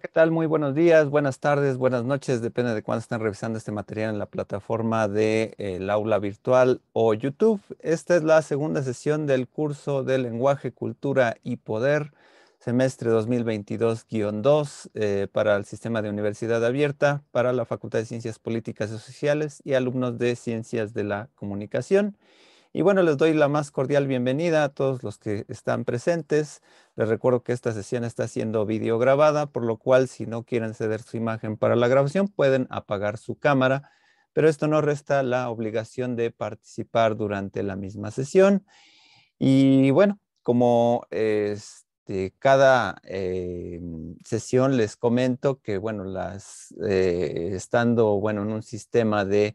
¿qué tal? Muy buenos días, buenas tardes, buenas noches, depende de cuándo están revisando este material en la plataforma del eh, aula virtual o YouTube. Esta es la segunda sesión del curso de lenguaje, cultura y poder, semestre 2022-2 eh, para el sistema de universidad abierta, para la Facultad de Ciencias Políticas y Sociales y alumnos de Ciencias de la Comunicación. Y bueno, les doy la más cordial bienvenida a todos los que están presentes. Les recuerdo que esta sesión está siendo videograbada, por lo cual si no quieren ceder su imagen para la grabación, pueden apagar su cámara, pero esto no resta la obligación de participar durante la misma sesión. Y bueno, como este, cada eh, sesión les comento que, bueno, las eh, estando, bueno, en un sistema de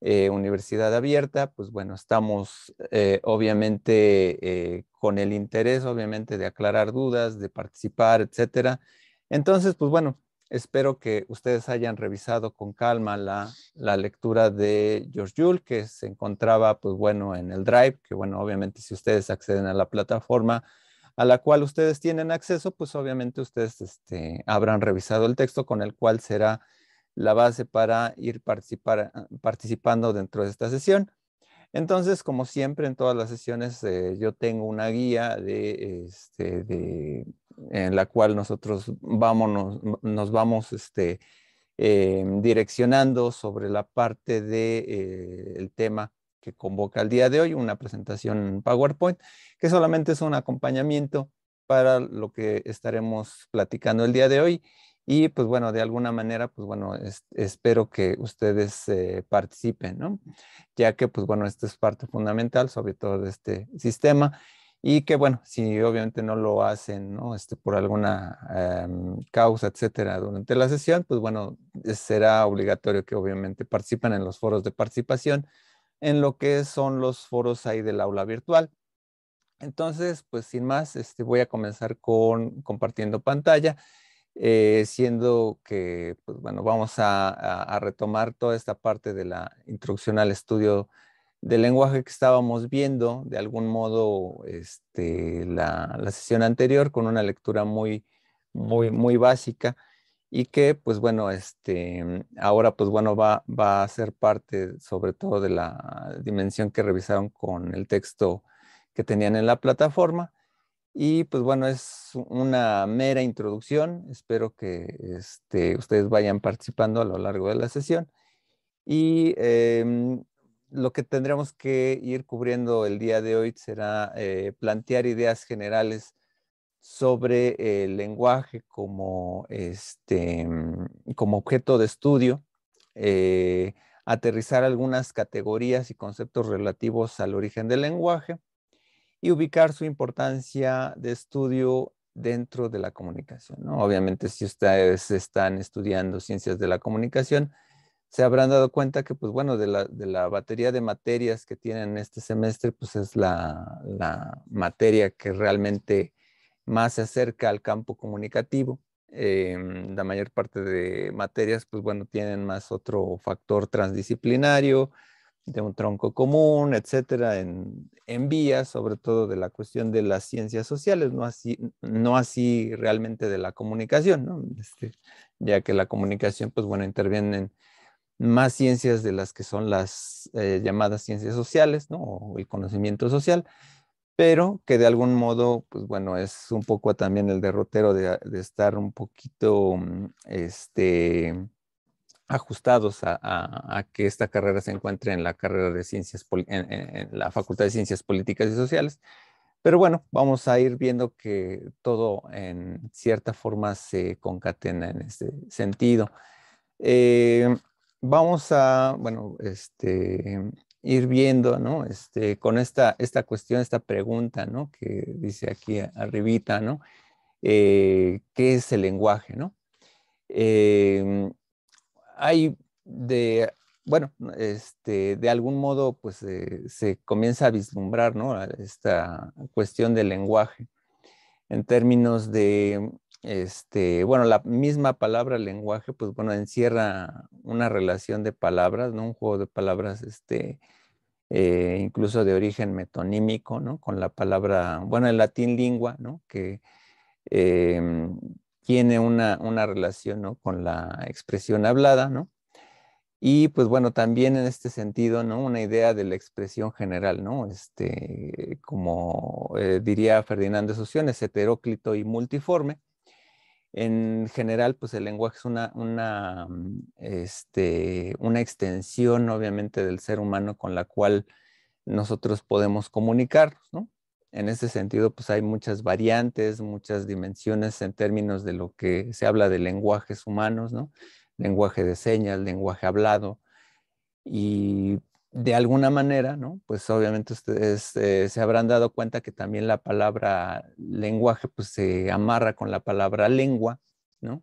eh, universidad abierta, pues bueno, estamos eh, obviamente eh, con el interés, obviamente, de aclarar dudas, de participar, etcétera. Entonces, pues bueno, espero que ustedes hayan revisado con calma la, la lectura de George Yule, que se encontraba, pues bueno, en el Drive, que bueno, obviamente, si ustedes acceden a la plataforma a la cual ustedes tienen acceso, pues obviamente ustedes este, habrán revisado el texto con el cual será la base para ir ah, participando dentro de esta sesión. Entonces, como siempre en todas las sesiones, eh, yo tengo una guía este, en la cual nosotros vámonos, nos vamos este, eh, direccionando sobre la parte del de, eh, el tema que convoca el día de hoy, una presentación en PowerPoint, que solamente es un acompañamiento para lo que estaremos platicando el día de hoy y pues bueno, de alguna manera, pues bueno, espero que ustedes participen, ¿no? Ya que pues bueno, esto es parte fundamental, sobre todo de este sistema. Y que bueno, si obviamente no lo hacen, ¿no? Este, por alguna em, causa, etcétera, durante la sesión, pues bueno, será obligatorio que obviamente participen en los foros de participación, en lo que son los foros ahí del aula virtual. Entonces, pues sin más, este, voy a comenzar con compartiendo pantalla. Eh, siendo que, pues, bueno, vamos a, retomar toda esta parte de la introducción al estudio del lenguaje que estábamos viendo, de algún modo, este, la, sesión anterior con una lectura muy, muy, muy básica y que, pues bueno, este, ahora, pues bueno, va, va a ser parte sobre todo de la dimensión que revisaron con el texto que tenían en la plataforma y pues bueno, es una mera introducción. Espero que este, ustedes vayan participando a lo largo de la sesión. Y em, lo que tendremos que ir cubriendo el día de hoy será eh, plantear ideas generales sobre el lenguaje como, este, como objeto de estudio, eh, aterrizar algunas categorías y conceptos relativos al origen del lenguaje y ubicar su importancia de estudio dentro de la comunicación. Obviamente, si ustedes están estudiando ciencias de la comunicación, se habrán dado cuenta que, pues bueno, de la, de la batería de materias que tienen este semestre, pues es la, la materia que realmente más se acerca al campo comunicativo. Em, la mayor parte de materias, pues bueno, tienen más otro factor transdisciplinario, de un tronco común, etcétera, en, en vías, sobre todo de la cuestión de las ciencias sociales, no así, no así realmente de la comunicación, este, ya que la comunicación, pues bueno, intervienen más ciencias de las que son las eh, llamadas ciencias sociales, ¿no? O el conocimiento social, pero que de algún modo, pues bueno, es un poco también el derrotero de, de estar un poquito, mm, este, ajustados a, que esta carrera se encuentre en la carrera de ciencias en, la Facultad de Ciencias Políticas y Sociales. Pero bueno, vamos a ir viendo que todo en cierta forma se concatena en este sentido. Eh, vamos a, bueno, este, ir viendo, ¿no? Este, con esta, esta cuestión, esta pregunta, ¿no? Que dice aquí arribita, ¿no? Eh, ¿Qué es el lenguaje, ¿no? Eh, hay de, bueno, este, de algún modo, pues eh, se comienza a vislumbrar, Esta cuestión del lenguaje en términos de, este, bueno, la misma palabra lenguaje, pues bueno, encierra una relación de palabras, ¿no? Un juego de palabras, este, eh, incluso de origen metonímico, ¿no? Con la palabra, bueno, el latín lingua ¿no? Que em, tiene una, relación ¿no? con la expresión hablada, ¿no? Y pues bueno, también en este sentido, ¿no? Una idea de la expresión general, ¿no? Este, como eh, diría Ferdinand de es heteróclito y multiforme. En general, pues el lenguaje es una, una, este, una extensión, obviamente, del ser humano con la cual nosotros podemos comunicarnos, ¿no? En ese sentido, pues hay muchas variantes, muchas dimensiones en términos de lo que se habla de lenguajes humanos, ¿no? Lenguaje de señas, lenguaje hablado. Y de alguna manera, ¿no? Pues obviamente ustedes eh, se habrán dado cuenta que también la palabra lenguaje, pues se amarra con la palabra lengua, ¿no?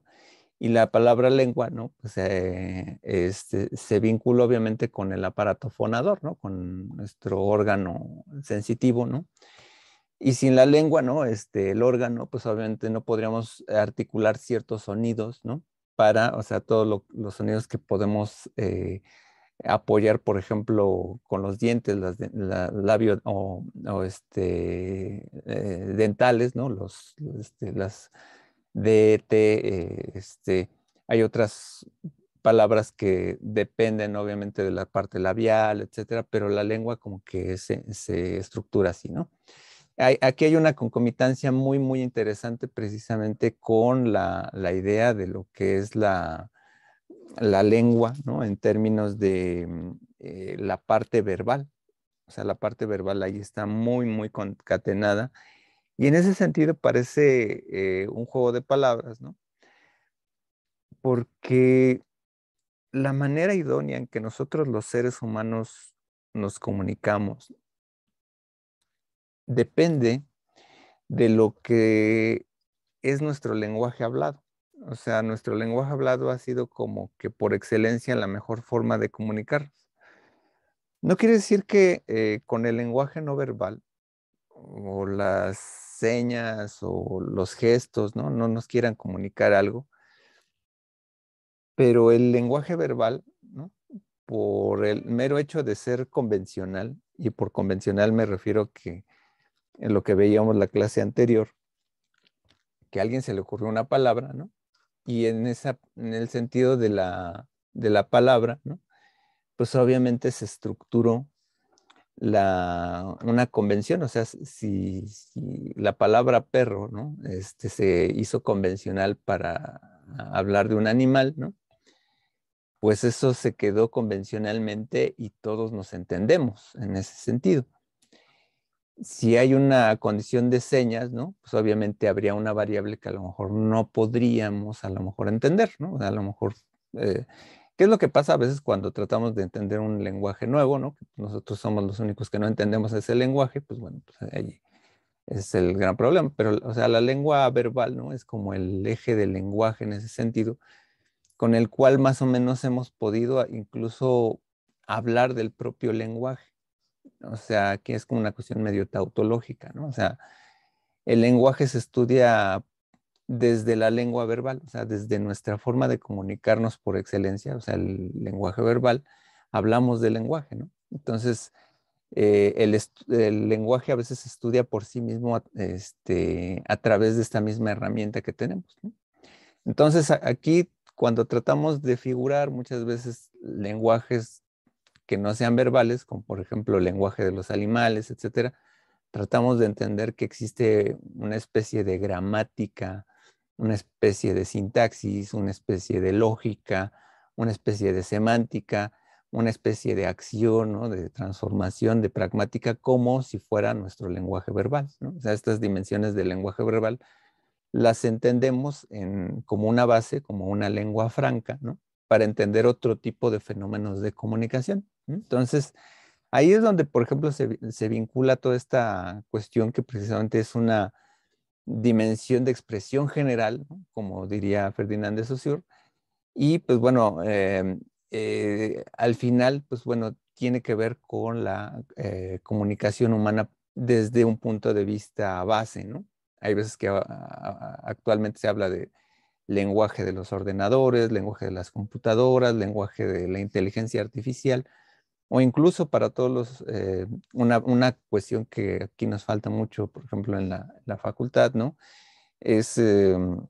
Y la palabra lengua, ¿no? Pues eh, este, se vincula obviamente con el aparato fonador, ¿no? Con nuestro órgano sensitivo, ¿no? Y sin la lengua, ¿no? Este, el órgano, pues obviamente no podríamos articular ciertos sonidos, ¿no? Para, o sea, todos los sonidos que podemos eh, apoyar, por ejemplo, con los dientes, los labios o, este, eh, dentales, ¿no? Los, este, las de T, eh, este, hay otras palabras que dependen obviamente de la parte labial, etcétera, pero la lengua como que se estructura así, ¿no? aquí hay una concomitancia muy, muy interesante precisamente con la, idea de lo que es la, la lengua, ¿no? En términos de mm, eh, la parte verbal. O sea, la parte verbal ahí está muy, muy concatenada. Y en ese sentido parece eh, un juego de palabras, ¿no? Porque la manera idónea en que nosotros los seres humanos nos comunicamos depende de lo que es nuestro lenguaje hablado. O sea, nuestro lenguaje hablado ha sido como que por excelencia la mejor forma de comunicarnos. No quiere decir que eh, con el lenguaje no verbal o las señas o los gestos, ¿no? nos quieran comunicar algo. Pero el lenguaje verbal, Por el mero hecho de ser convencional, y por convencional me refiero que en lo que veíamos la clase anterior, que a alguien se le ocurrió una palabra, ¿no? Y en, esa, en el sentido de la, de la palabra, ¿no? Pues obviamente se estructuró la, una convención, o sea, si, la palabra perro, ¿no? Este, se hizo convencional para hablar de un animal, ¿no? Pues eso se quedó convencionalmente y todos nos entendemos en ese sentido si hay una condición de señas, ¿no? Pues obviamente habría una variable que a lo mejor no podríamos a lo mejor entender, ¿no? a lo mejor, eh, ¿qué es lo que pasa a veces cuando tratamos de entender un lenguaje nuevo, ¿no? Nosotros somos los únicos que no entendemos ese lenguaje, pues bueno, pues ahí es el gran problema. Pero, o sea, la lengua verbal, ¿no? Es como el eje del lenguaje en ese sentido, con el cual más o menos hemos podido incluso hablar del propio lenguaje. O sea, que es como una cuestión medio tautológica, ¿no? O sea, el lenguaje se estudia desde la lengua verbal, o sea, desde nuestra forma de comunicarnos por excelencia, o sea, el lenguaje verbal, hablamos del lenguaje, ¿no? Entonces, eh, el, lenguaje a veces se estudia por sí mismo a, este, a través de esta misma herramienta que tenemos. Entonces, aquí, cuando tratamos de figurar muchas veces lenguajes que no sean verbales, como por ejemplo el lenguaje de los animales, etcétera, tratamos de entender que existe una especie de gramática, una especie de sintaxis, una especie de lógica, una especie de semántica, una especie de acción, de transformación, de pragmática, como si fuera nuestro lenguaje verbal. O sea, estas dimensiones del lenguaje verbal las entendemos como una base, como una lengua franca, ¿no? para entender otro tipo de fenómenos de comunicación. Entonces, ahí es donde, por ejemplo, se, se vincula toda esta cuestión que precisamente es una dimensión de expresión general, como diría Ferdinand de Saussure. Y pues bueno, em, eh, al final, pues bueno, tiene que ver con la eh, comunicación humana desde un punto de vista base, ¿no? Hay veces que actualmente se habla de lenguaje de los ordenadores, lenguaje de las computadoras, lenguaje de la inteligencia artificial, o incluso para todos los, eh, una, cuestión que aquí nos falta mucho, por ejemplo, en la, facultad, ¿no? Es em,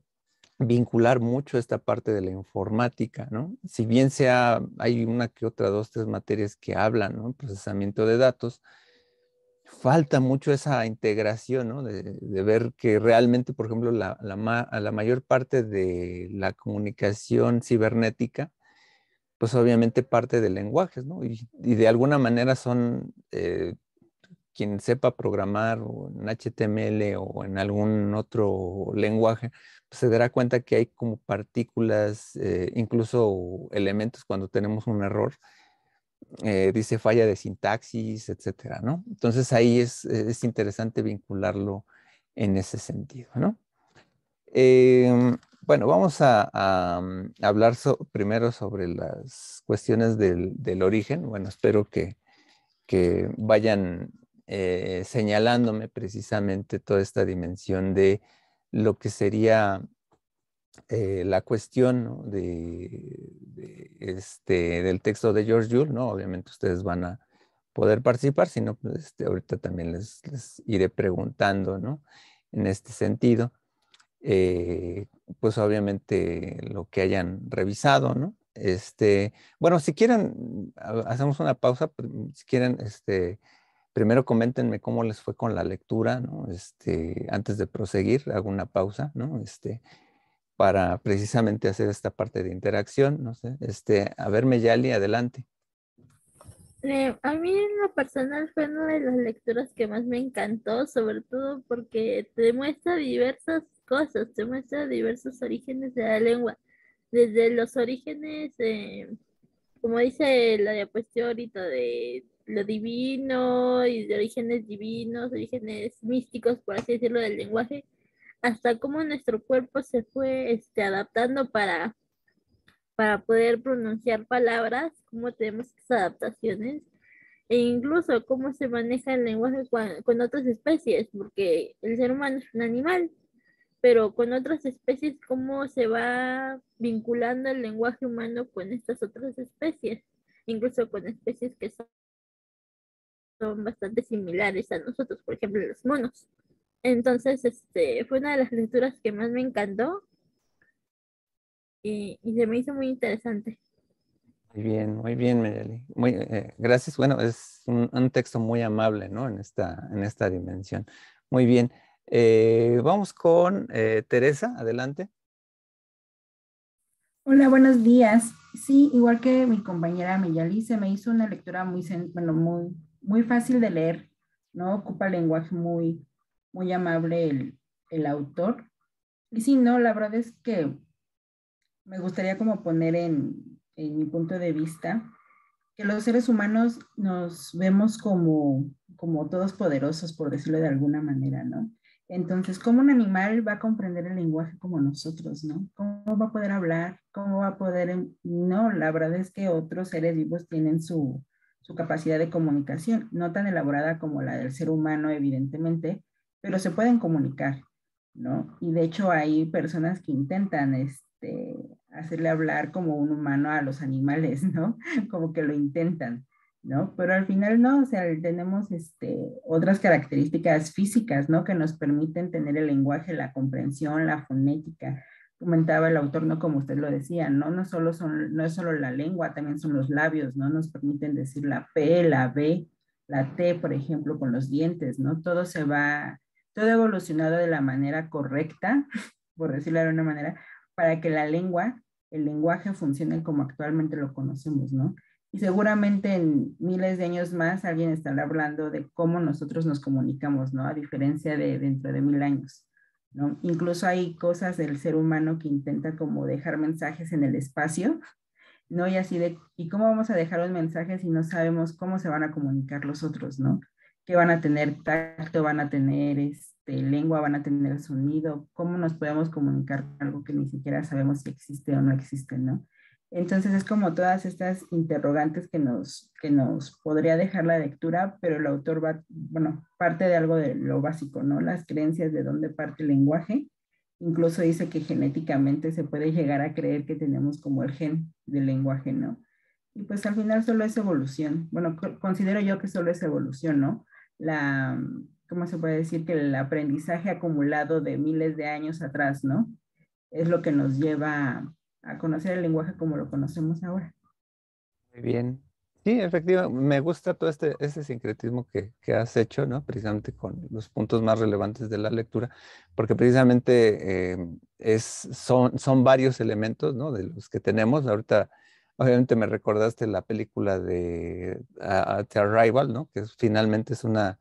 vincular mucho esta parte de la informática, ¿no? Si bien sea, hay una que otra, dos, tres materias que hablan, ¿no? Procesamiento de datos, falta mucho esa integración, ¿no? De, ver que realmente, por ejemplo, la, la mayor parte de la comunicación cibernética, pues obviamente parte de lenguajes, ¿no? Y, de alguna manera son, eh, quien sepa programar en HTML o en algún otro lenguaje, pues, se dará cuenta que hay como partículas, eh, incluso elementos cuando tenemos un error, eh, dice falla de sintaxis, etcétera, ¿no? Entonces ahí es, es interesante vincularlo en ese sentido, ¿no? Eh, bueno, vamos a, mm, hablar primero sobre las cuestiones del, origen. Bueno, espero que, vayan eh, señalándome precisamente toda esta dimensión de lo que sería eh, la cuestión este, del texto de George Yule, Obviamente ustedes van a poder participar, sino pues, este, ahorita también les, iré preguntando, En este sentido. Eh, pues obviamente lo que hayan revisado, ¿no? Este, bueno, si quieren, mm, hacemos una pausa, mm, si quieren, este, primero coméntenme cómo les fue con la lectura, ¿no? Este, antes de proseguir, hago una pausa, ¿no? Este, para precisamente hacer esta parte de interacción, no sé, este, a verme Yali adelante. Eh, a mí en lo personal fue una de las lecturas que más me encantó, sobre todo porque te muestra diversas cosas, te muestra diversos orígenes de la lengua, desde los orígenes, eh, como dice la diapositiva ahorita, de lo divino y de orígenes divinos, orígenes místicos, por así decirlo, del lenguaje, hasta cómo nuestro cuerpo se fue este, adaptando para para poder pronunciar palabras, cómo tenemos esas adaptaciones e incluso cómo se maneja el lenguaje con, otras especies, porque el ser humano es un animal, pero con otras especies, cómo se va vinculando el lenguaje humano con estas otras especies, incluso con especies que son, son bastante similares a nosotros, por ejemplo, los monos. Entonces, este, fue una de las lecturas que más me encantó y, se me hizo muy interesante. Muy bien, muy bien, Mireli. Muy, eh, gracias. Bueno, es un, texto muy amable, ¿no? En esta, en esta dimensión. Muy bien. Eh, vamos con eh, Teresa, adelante. Hola, buenos días. Sí, igual que mi compañera Miyali, se me hizo una lectura muy, bueno, muy, muy fácil de leer, ¿no? Ocupa lenguaje muy, muy amable el, el autor. Y sí, no, la verdad es que me gustaría como poner en, en mi punto de vista, que los seres humanos nos vemos como, como todos poderosos, por decirlo de alguna manera, ¿no? Entonces, ¿cómo un animal va a comprender el lenguaje como nosotros, no? ¿Cómo va a poder hablar? ¿Cómo va a poder...? No, la verdad es que otros seres vivos tienen su, su capacidad de comunicación, no tan elaborada como la del ser humano, evidentemente, pero se pueden comunicar, ¿no? Y de hecho hay personas que intentan, este, este, hacerle hablar como un humano a los animales, ¿no? Como que lo intentan, ¿no? Pero al final no, o sea, tenemos este, otras características físicas, ¿no? Que nos permiten tener el lenguaje, la comprensión, la fonética. Comentaba el autor, ¿no? Como usted lo decía, ¿no? No, solo son, no es solo la lengua, también son los labios, ¿no? Nos permiten decir la P, la B, la T, por ejemplo, con los dientes, ¿no? Todo se va, todo ha evolucionado de la manera correcta, por decirlo de una manera, para que la lengua, el lenguaje funcione como actualmente lo conocemos, ¿no? Y seguramente en miles de años más alguien estará hablando de cómo nosotros nos comunicamos, ¿no? A diferencia de dentro de mil años, ¿no? Incluso hay cosas del ser humano que intenta como dejar mensajes en el espacio, ¿no? Y así de, ¿y cómo vamos a dejar los mensajes si no sabemos cómo se van a comunicar los otros, ¿no? que van a tener tacto, van a tener este, lengua, van a tener sonido, cómo nos podemos comunicar algo que ni siquiera sabemos si existe o no existe, ¿no? Entonces es como todas estas interrogantes que nos, que nos podría dejar la lectura, pero el autor va, bueno, parte de algo de lo básico, ¿no? Las creencias, de dónde parte el lenguaje. Incluso dice que genéticamente se puede llegar a creer que tenemos como el gen del lenguaje, ¿no? Y pues al final solo es evolución. Bueno, considero yo que solo es evolución, ¿no? la, mm, ¿cómo se puede decir? Que el aprendizaje acumulado de miles de años atrás, ¿no? Es lo que nos lleva a conocer el lenguaje como lo conocemos ahora. Muy bien. Sí, efectivamente, me gusta todo este, este sincretismo que, que, has hecho, ¿no? Precisamente con los puntos más relevantes de la lectura, porque precisamente eh, es, son, son varios elementos, ¿no? De los que tenemos. Ahorita Obviamente me recordaste la película de The Arrival, ¿no? Que finalmente es una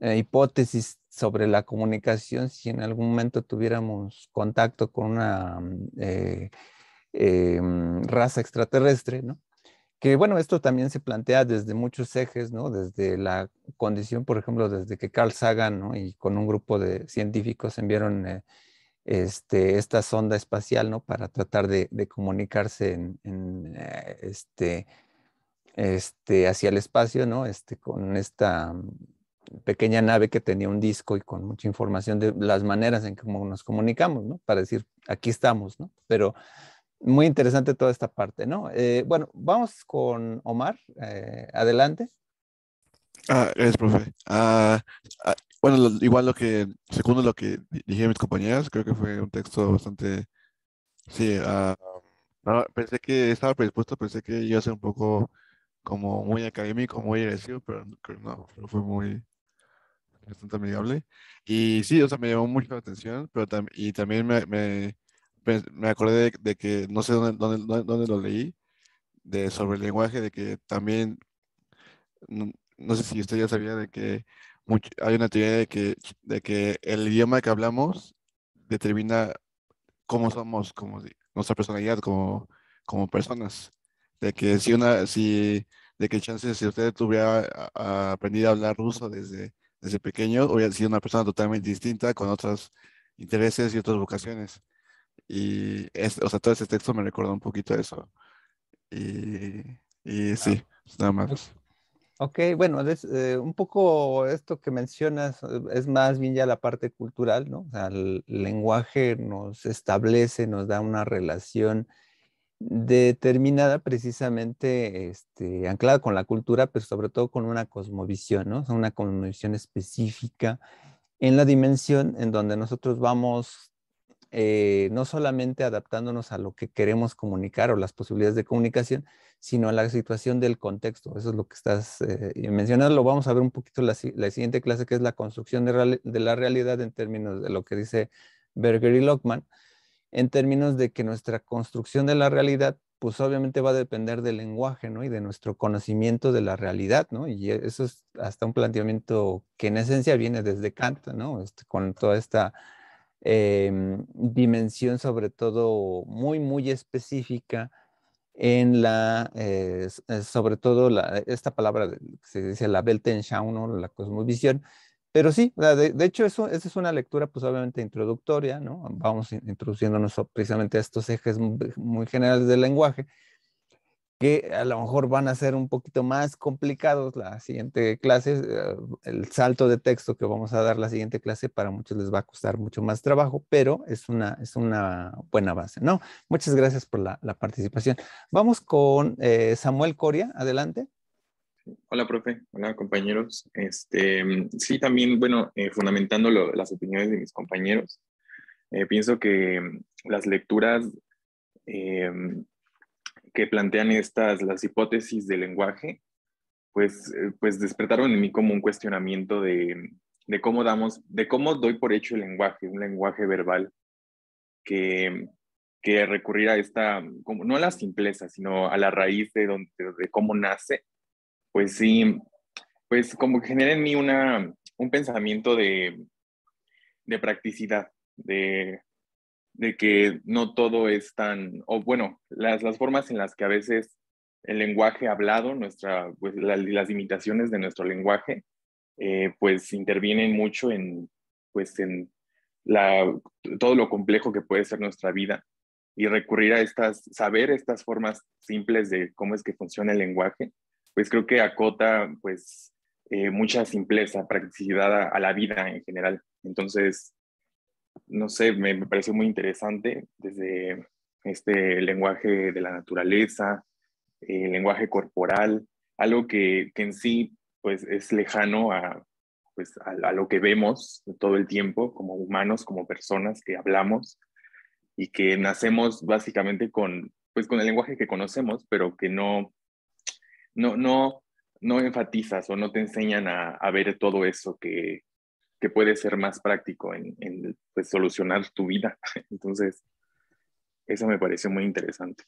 eh, hipótesis sobre la comunicación. Si en algún momento tuviéramos contacto con una mm, eh, eh, mm, raza extraterrestre, ¿no? Que bueno, esto también se plantea desde muchos ejes, ¿no? Desde la condición, por ejemplo, desde que Carl Sagan, Y con un grupo de científicos enviaron este, esta sonda espacial, ¿no? Para tratar de, comunicarse en, eh, este, este, hacia el espacio, ¿no? Este, con esta mm, pequeña nave que tenía un disco y con mucha información de las maneras en cómo nos comunicamos, ¿no? Para decir, aquí estamos, ¿no? Pero muy interesante toda esta parte, ¿no? Eh, bueno, vamos con Omar, eh, adelante. Ah, es, profe. Ah, ah bueno, igual lo que, segundo lo que dije mis compañeras, creo que fue un texto bastante, sí, ah, pensé que estaba predispuesto, pensé que iba a ser un poco como muy académico, muy agresivo, pero no, pero fue muy, bastante amigable. Y sí, o sea, me llamó mucho la atención, pero y también me, me, pues, me acordé de, que, no sé dónde, dónde, dónde, lo leí, de, sobre el lenguaje, de que también, no, no sé si usted ya sabía de que hay una teoría de que, de que el idioma que hablamos determina cómo somos, como nuestra personalidad como, como personas. De que si una, si, de que chances, si usted tuviera aprendido a hablar ruso desde, desde pequeño, hubiera sido una persona totalmente distinta con otros intereses y otras vocaciones. Y, o sea, todo ese texto me recuerda un poquito a eso. Y, y sí, nada más. Ok, bueno, eh, un poco esto que mencionas eh, es más bien ya la parte cultural, ¿no? O sea, el lenguaje nos establece, nos da una relación determinada precisamente este, anclada con la cultura, pero sobre todo con una cosmovisión, ¿no? O una cosmovisión específica en la dimensión en donde nosotros vamos eh, no solamente adaptándonos a lo que queremos comunicar o las posibilidades de comunicación, sino a la situación del contexto. Eso es lo que estás eh, mencionando. vamos a ver un poquito la, siguiente clase, que es la construcción de, la realidad en términos de lo que dice Berger y Lockman, en términos de que nuestra construcción de la realidad, pues obviamente va a depender del lenguaje, ¿no? Y de nuestro conocimiento de la realidad, ¿no? Y eso es hasta un planteamiento que en esencia viene desde Kant, ¿no? Este, con toda esta Em, dimensión sobre todo muy, muy específica en la, eh, eh, sobre todo esta palabra que se dice la Weltanschauung, ¿no? la cosmovisión, pero sí, de, hecho eso, esa es una lectura pues obviamente introductoria, ¿no? Vamos introduciéndonos precisamente a estos ejes mm, muy generales del lenguaje, que a lo mejor van a ser un poquito más complicados la siguiente clase, eh, el salto de texto que vamos a dar la siguiente clase para muchos les va a costar mucho más trabajo, pero es una, es una buena base, ¿no? Muchas gracias por la, participación. Vamos con eh, Samuel Coria, adelante. Hola, profe. Hola, compañeros. Este, sí, también, bueno, eh, fundamentando las opiniones de mis compañeros, pienso que las lecturas que plantean estas, las hipótesis del lenguaje, pues, eh, pues despertaron en mí como un cuestionamiento de, de cómo damos, de cómo doy por hecho el lenguaje, un lenguaje verbal que, que recurrir a esta, como, no a la simpleza, sino a la raíz de, donde, de cómo nace, pues sí, pues como que genera en mí una, un pensamiento de, de practicidad, de, de que no todo es tan, o bueno, las, formas en las que a veces el lenguaje hablado, nuestra, pues, las limitaciones de nuestro lenguaje, eh, pues intervienen mucho en, pues, en la, todo lo complejo que puede ser nuestra vida y recurrir a estas, saber estas formas simples de cómo es que funciona el lenguaje, pues creo que acota pues eh, mucha simpleza, practicidad a, la vida en general. Entonces, no sé, me, me pareció muy interesante desde este lenguaje de la naturaleza, el eh, lenguaje corporal, algo que, que en sí pues es lejano pues, a, a, lo que vemos todo el tiempo como humanos, como personas que hablamos y que nacemos básicamente con, pues, con el lenguaje que conocemos, pero que no, no, no, no enfatizas o no te enseñan a, a ver todo eso que, que puede ser más práctico en, pues, solucionar tu vida. Entonces, eso me pareció muy interesante.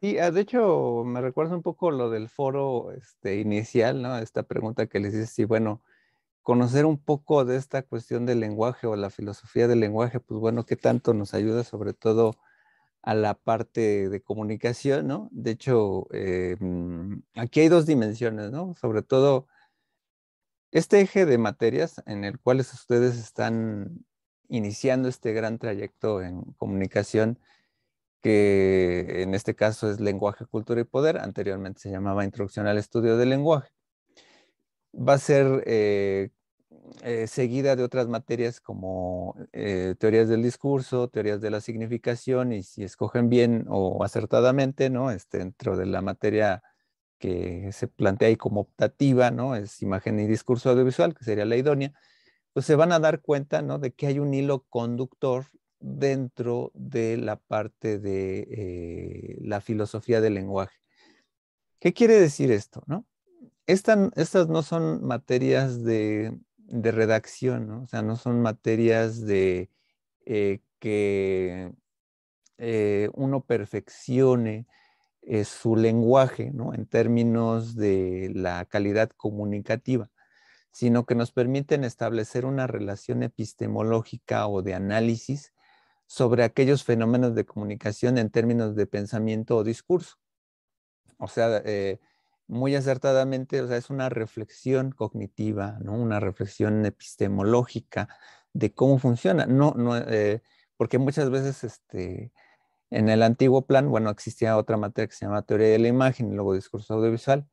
Sí, ah, de hecho, me recuerda un poco lo del foro este, inicial, ¿no? Esta pregunta que le hice, si, bueno, conocer un poco de esta cuestión del lenguaje o la filosofía del lenguaje, pues bueno, qué tanto nos ayuda sobre todo a la parte de comunicación, ¿no? De hecho, eh, mm, aquí hay dos dimensiones, ¿no? Sobre todo este eje de materias en el cual ustedes están iniciando este gran trayecto en comunicación, que en este caso es lenguaje, cultura y poder, anteriormente se llamaba introducción al estudio del lenguaje, va a ser eh, eh, seguida de otras materias como eh, teorías del discurso, teorías de la significación y si escogen bien o acertadamente, ¿no? Este, dentro de la materia que se plantea ahí como optativa, ¿no? Es imagen y discurso audiovisual, que sería la idónea, pues se van a dar cuenta, ¿no? De que hay un hilo conductor dentro de la parte de eh, la filosofía del lenguaje. ¿Qué quiere decir esto, no? estas no son materias de, redacción, ¿no? O sea, no son materias de eh, que eh, uno perfeccione, eh, su lenguaje, ¿no? En términos de la calidad comunicativa, sino que nos permiten establecer una relación epistemológica o de análisis sobre aquellos fenómenos de comunicación en términos de pensamiento o discurso. O sea, eh, muy acertadamente, o sea, es una reflexión cognitiva, ¿no? Una reflexión epistemológica de cómo funciona. No, no, eh, porque muchas veces, este, en el antiguo plan, bueno, existía otra materia que se llamaba teoría de la imagen y luego discurso audiovisual.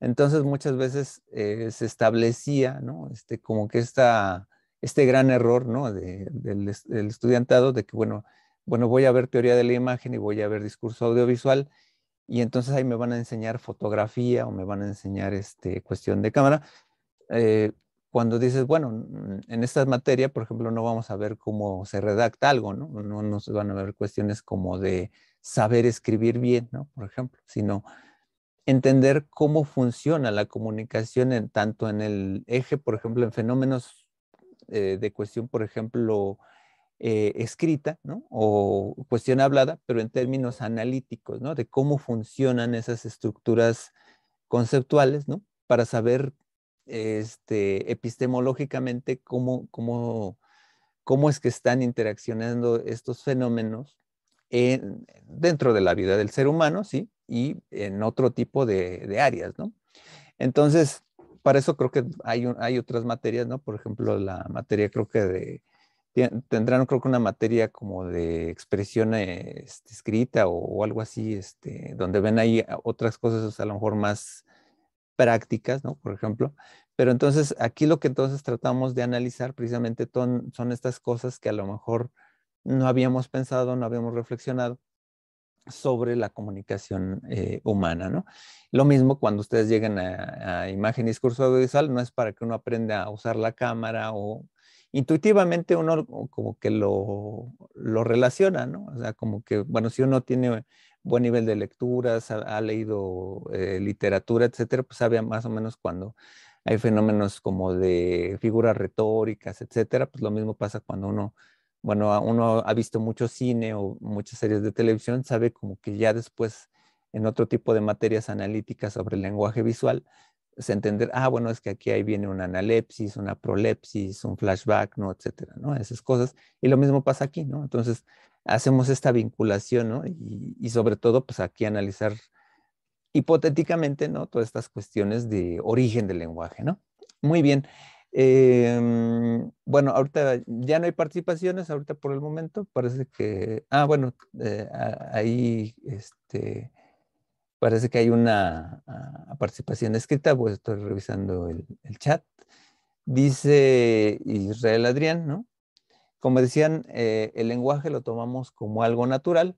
Entonces muchas veces eh, se establecía, ¿no? Este, como que esta, este gran error, ¿no? del, estudiantado de que, bueno, bueno, voy a ver teoría de la imagen y voy a ver discurso audiovisual y entonces ahí me van a enseñar fotografía o me van a enseñar este, cuestión de cámara. Eh, cuando dices, bueno, en esta materia, por ejemplo, no vamos a ver cómo se redacta algo, ¿no? No nos van a ver cuestiones como de saber escribir bien, ¿no? Por ejemplo, sino entender cómo funciona la comunicación en, tanto en el eje, por ejemplo, en fenómenos eh, de cuestión, por ejemplo, eh, escrita, ¿no? O cuestión hablada, pero en términos analíticos, ¿no? De cómo funcionan esas estructuras conceptuales, ¿no? Para saber este, epistemológicamente cómo, cómo, cómo es que están interaccionando estos fenómenos dentro de la vida del ser humano, ¿sí? Y en otro tipo de, áreas, ¿no? Entonces, para eso creo que hay, hay otras materias, ¿no? Por ejemplo, la materia creo que tendrán creo que una materia como de expresión este, escrita o, algo así, este, donde ven ahí otras cosas a lo mejor más prácticas, ¿no? Por ejemplo. Pero entonces aquí lo que entonces tratamos de analizar precisamente son estas cosas que a lo mejor no habíamos pensado, no habíamos reflexionado sobre la comunicación eh, humana, ¿no? Lo mismo cuando ustedes llegan a, imagen y discurso audiovisual, no es para que uno aprenda a usar la cámara o intuitivamente uno como que lo, lo relaciona, ¿no? O sea, como que, bueno, si uno tiene buen nivel de lecturas, ha, leído eh, literatura, etcétera, pues sabe más o menos cuando hay fenómenos como de figuras retóricas, etcétera, pues lo mismo pasa cuando uno, bueno, uno ha visto mucho cine o muchas series de televisión, sabe como que ya después en otro tipo de materias analíticas sobre el lenguaje visual, se pues, entender, ah, bueno, es que aquí ahí viene una analepsis, una prolepsis, un flashback, ¿no? Etcétera, ¿no? Esas cosas. Y lo mismo pasa aquí, ¿no? Entonces, hacemos esta vinculación, ¿no? Y, sobre todo, pues aquí analizar hipotéticamente, ¿no? Todas estas cuestiones de origen del lenguaje, ¿no? Muy bien. Em, bueno, ahorita ya no hay participaciones, ahorita por el momento parece que, ah, bueno, eh, ahí, este, parece que hay una ah, participación escrita, pues estoy revisando el chat. Dice Israel Adrián, ¿no? Como decían, eh, el lenguaje lo tomamos como algo natural.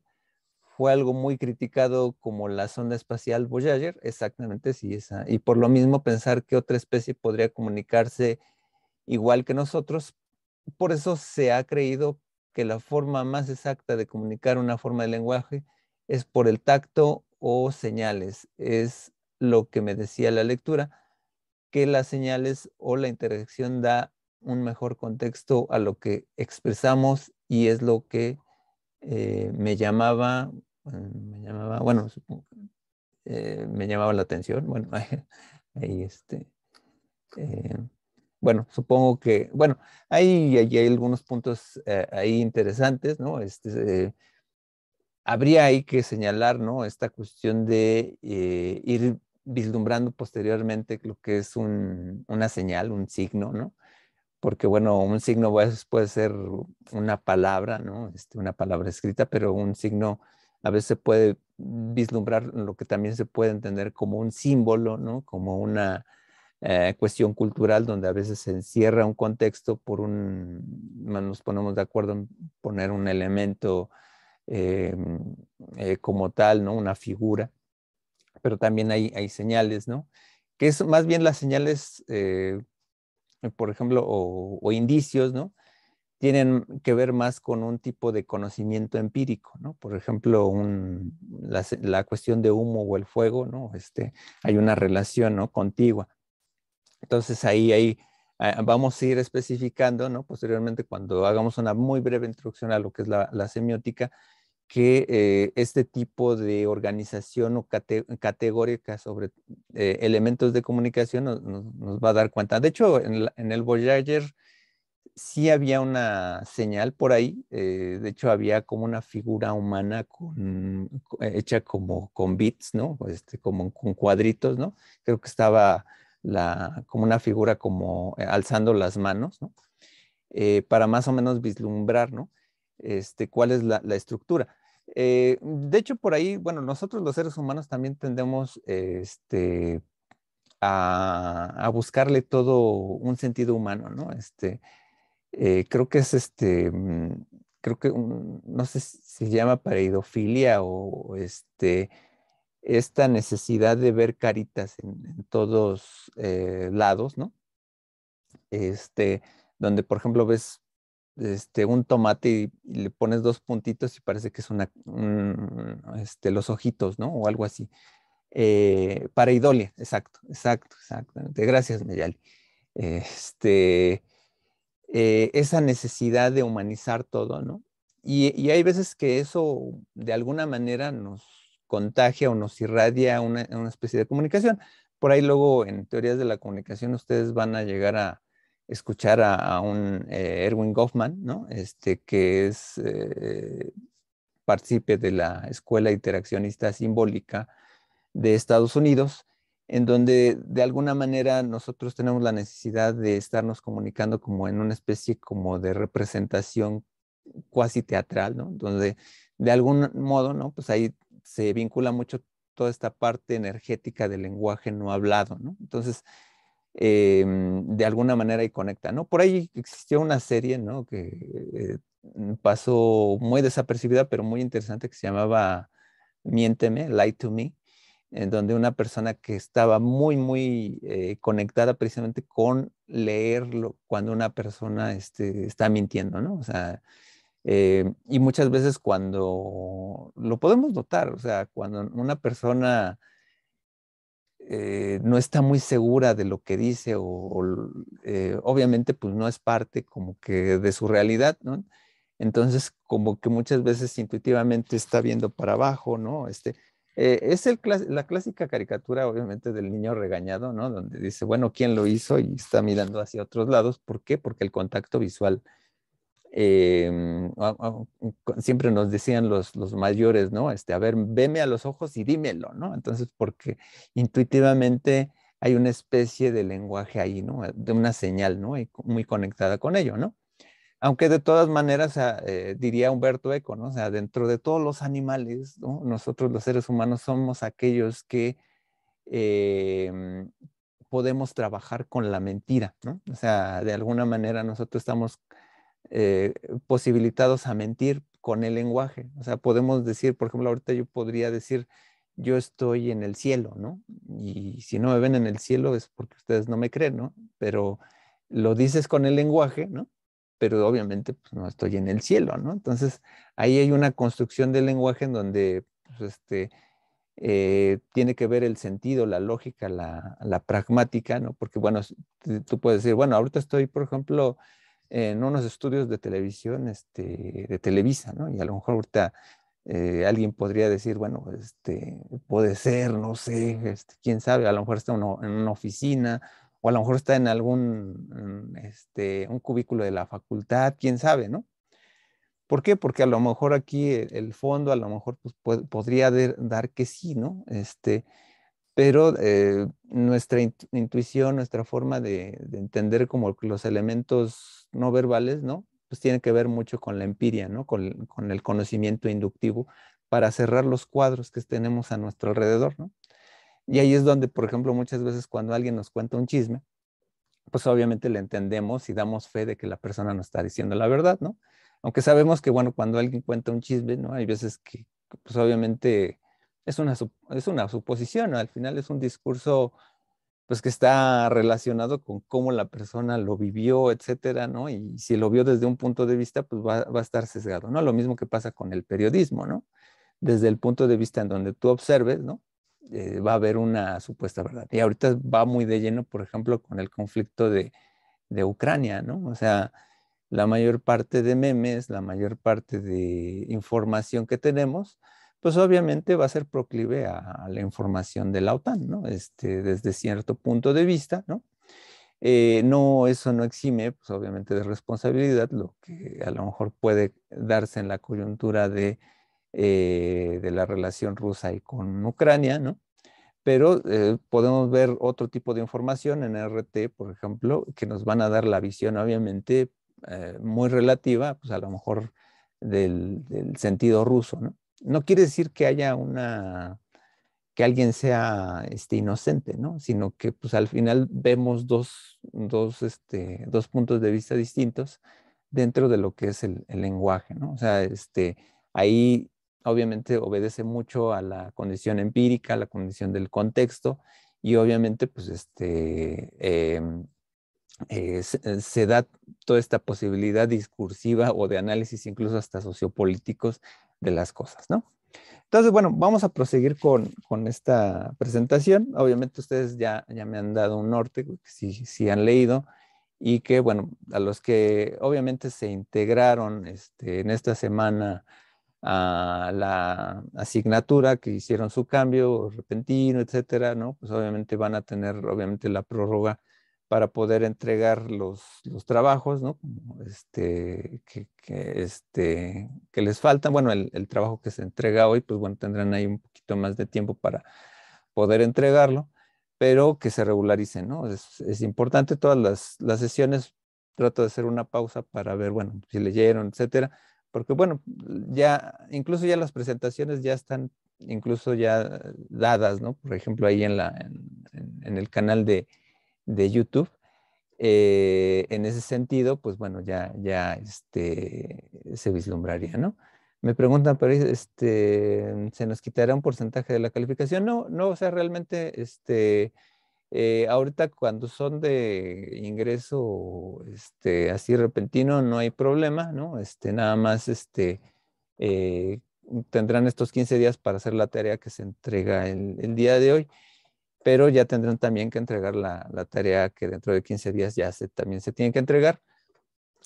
Fue algo muy criticado como la sonda espacial Voyager, exactamente, sí, esa. Y por lo mismo pensar que otra especie podría comunicarse igual que nosotros. Por eso se ha creído que la forma más exacta de comunicar una forma de lenguaje es por el tacto o señales. Es lo que me decía la lectura, que las señales o la interacción da un mejor contexto a lo que expresamos y es lo que me eh, llamaba, me llamaba, bueno, me llamaba eh, la atención, bueno, ahí, este, eh, bueno, supongo que, bueno, hay, hay, algunos puntos ahí interesantes, ¿no? Este, habría que señalar, ¿no? Esta cuestión de ir vislumbrando posteriormente lo que es una señal, un signo, ¿no? porque bueno, un signo puede ser una palabra, ¿no? Este, una palabra escrita, pero un signo a veces se puede vislumbrar lo que también se puede entender como un símbolo, ¿no? Como una eh, cuestión cultural donde a veces se encierra un contexto por un, nos ponemos de acuerdo en poner un elemento eh, eh, como tal, ¿no? Una figura, pero también hay, señales, ¿no? Que es más bien las señales por ejemplo, o, indicios, ¿no? Tienen que ver más con un tipo de conocimiento empírico, ¿no? Por ejemplo, un, la, cuestión de humo o el fuego, ¿no? Este, hay una relación, ¿no? Contigua. Entonces ahí, ahí vamos a ir especificando, ¿no? Posteriormente, cuando hagamos una muy breve introducción a lo que es la semiótica, que eh, este tipo de organización o categórica sobre eh, elementos de comunicación nos, va a dar cuenta. De hecho, en, el Voyager sí había una señal por ahí, eh, de hecho había como una figura humana hecha como con bits, ¿no? Pues, este, como con cuadritos, ¿no? Creo que estaba la, como una figura como alzando las manos, ¿no? para más o menos vislumbrar, ¿no? Este, cuál es la, la estructura eh, de hecho, por ahí, bueno, nosotros los seres humanos también tendemos este, a, buscarle todo un sentido humano, ¿no? Este, eh, creo que es este, mm, creo que no sé si se llama pareidofilia o, este, esta necesidad de ver caritas en, todos eh, lados, ¿no? Este, donde por ejemplo ves este, un tomate y, le pones dos puntitos y parece que es una, este, los ojitos, ¿no? O algo así. Eh, para idolia, exacto, exacto, exactamente. Gracias, Meyali. Este, eh, esa necesidad de humanizar todo, ¿no? Y, y, hay veces que eso de alguna manera nos contagia o nos irradia una, una especie de comunicación. Por ahí luego en teorías de la comunicación ustedes van a llegar a, escuchar a, un eh, Erwin Goffman, ¿no? este, que es eh, partícipe de la Escuela Interaccionista Simbólica de Estados Unidos, en donde de alguna manera nosotros tenemos la necesidad de estarnos comunicando como en una especie como de representación cuasi teatral, ¿no? Donde de algún modo, ¿no? Pues ahí se vincula mucho toda esta parte energética del lenguaje no hablado, ¿no? Entonces, Em, de alguna manera y conecta, ¿no? Por ahí existió una serie, ¿no? Que eh, pasó muy desapercibida, pero muy interesante, que se llamaba Miénteme, Lie to Me, en donde una persona que estaba muy, muy eh, conectada precisamente con leerlo cuando una persona este, está mintiendo, ¿no? O sea, eh, y muchas veces cuando lo podemos notar, o sea, cuando una persona eh, no está muy segura de lo que dice o, eh, obviamente pues no es parte como que de su realidad, ¿no? Entonces como que muchas veces intuitivamente está viendo para abajo, ¿no? Este, eh, es la clásica caricatura obviamente del niño regañado, ¿no? Donde dice, bueno, ¿quién lo hizo? Y está mirando hacia otros lados. ¿Por qué? Porque el contacto visual Em, ah, ah, siempre nos decían los, los, mayores, ¿no? Este, a ver, veme a los ojos y dímelo, ¿no? Entonces, porque intuitivamente hay una especie de lenguaje ahí, ¿no? Ah, de una señal, ¿no? Y muy conectada con ello, ¿no? Aunque de todas maneras, eh, diría Humberto Eco, ¿no? O sea, dentro de todos los animales, ¿no? Nosotros los seres humanos somos aquellos que em, podemos trabajar con la mentira, ¿no? O sea, de alguna manera nosotros estamos eh, posibilitados a mentir con el lenguaje. O sea, podemos decir, por ejemplo, ahorita yo podría decir, yo estoy en el cielo, ¿no? Y si no me ven en el cielo es porque ustedes no me creen, ¿no? Pero lo dices con el lenguaje, ¿no? Pero obviamente pues, no estoy en el cielo, ¿no? Entonces, ahí hay una construcción del lenguaje en donde pues, este, eh, tiene que ver el sentido, la lógica, la, la pragmática, ¿no? Porque, bueno, tú puedes decir, bueno, ahorita estoy, por ejemplo, en unos estudios de televisión, este, de Televisa, ¿no? Y a lo mejor ahorita eh, alguien podría decir, bueno, este, puede ser, no sé, este, quién sabe, a lo mejor está en una oficina o a lo mejor está en algún, mm, este, un cubículo de la facultad, quién sabe, ¿no? ¿Por qué? Porque a lo mejor aquí el, fondo, a lo mejor pues, podría dar que sí, ¿no? Este, pero eh, nuestra intuición, nuestra forma de, entender como los elementos no verbales, ¿no? Pues tiene que ver mucho con la empiria, ¿no? Con, con el conocimiento inductivo para cerrar los cuadros que tenemos a nuestro alrededor, ¿no? Y ahí es donde, por ejemplo, muchas veces cuando alguien nos cuenta un chisme, pues obviamente le entendemos y damos fe de que la persona nos está diciendo la verdad, ¿no? Aunque sabemos que, bueno, cuando alguien cuenta un chisme, ¿no? Hay veces que, pues obviamente es una, es suposición, al final es un discurso pues que está relacionado con cómo la persona lo vivió, etcétera, ¿no? Y si lo vio desde un punto de vista, pues va, a estar sesgado, ¿no? Lo mismo que pasa con el periodismo, ¿no? Desde el punto de vista en donde tú observes, ¿no? Eh, va a haber una supuesta verdad. Y ahorita va muy de lleno, por ejemplo, con el conflicto de, de Ucrania, ¿no? O sea, la mayor parte de memes, la mayor parte de información que tenemos, pues obviamente va a ser proclive a, la información de la OTAN, ¿no? Este, desde cierto punto de vista, ¿no? Eh, no, eso no exime, pues obviamente, de responsabilidad lo que a lo mejor puede darse en la coyuntura de, eh, la relación rusa y con Ucrania, ¿no? Pero eh, podemos ver otro tipo de información en RT, por ejemplo, que nos van a dar la visión, obviamente, muy relativa, pues a lo mejor del, del sentido ruso, ¿no? no quiere decir que haya una, que alguien sea este, inocente, ¿no? Sino que pues al final vemos dos, este, dos puntos de vista distintos dentro de lo que es el, lenguaje, ¿no? O sea, este, ahí obviamente obedece mucho a la condición empírica, a la condición del contexto y obviamente pues este, em, eh, eh, se, da toda esta posibilidad discursiva o de análisis incluso hasta sociopolíticos de las cosas, ¿no? Entonces, bueno, vamos a proseguir con, esta presentación. Obviamente ustedes ya, ya me han dado un norte, si, han leído, y que, bueno, a los que obviamente se integraron este, en esta semana a la asignatura que hicieron su cambio repentino, etcétera, ¿no? Pues obviamente van a tener, obviamente, la prórroga para poder entregar los, los trabajos ¿no? este, que, este, que les faltan. Bueno, el, trabajo que se entrega hoy, pues bueno, tendrán ahí un poquito más de tiempo para poder entregarlo, pero que se regularicen, ¿no? Es, importante todas las, sesiones, trato de hacer una pausa para ver, bueno, si leyeron, etcétera, porque bueno, ya, incluso ya las presentaciones ya están incluso ya eh, dadas, ¿no? Por ejemplo, ahí en, la, en el canal de, de YouTube. Eh, en ese sentido, pues bueno, ya, ya este, se vislumbraría, ¿no? Me preguntan, pero este, ¿se nos quitará un porcentaje de la calificación? No, no, o sea, realmente, este, eh, ahorita cuando son de ingreso así repentino, no hay problema, ¿no? Este, nada más eh, tendrán estos 15 días para hacer la tarea que se entrega el día de hoy pero ya tendrán también que entregar la, la tarea que dentro de 15 días ya se, también se tiene que entregar.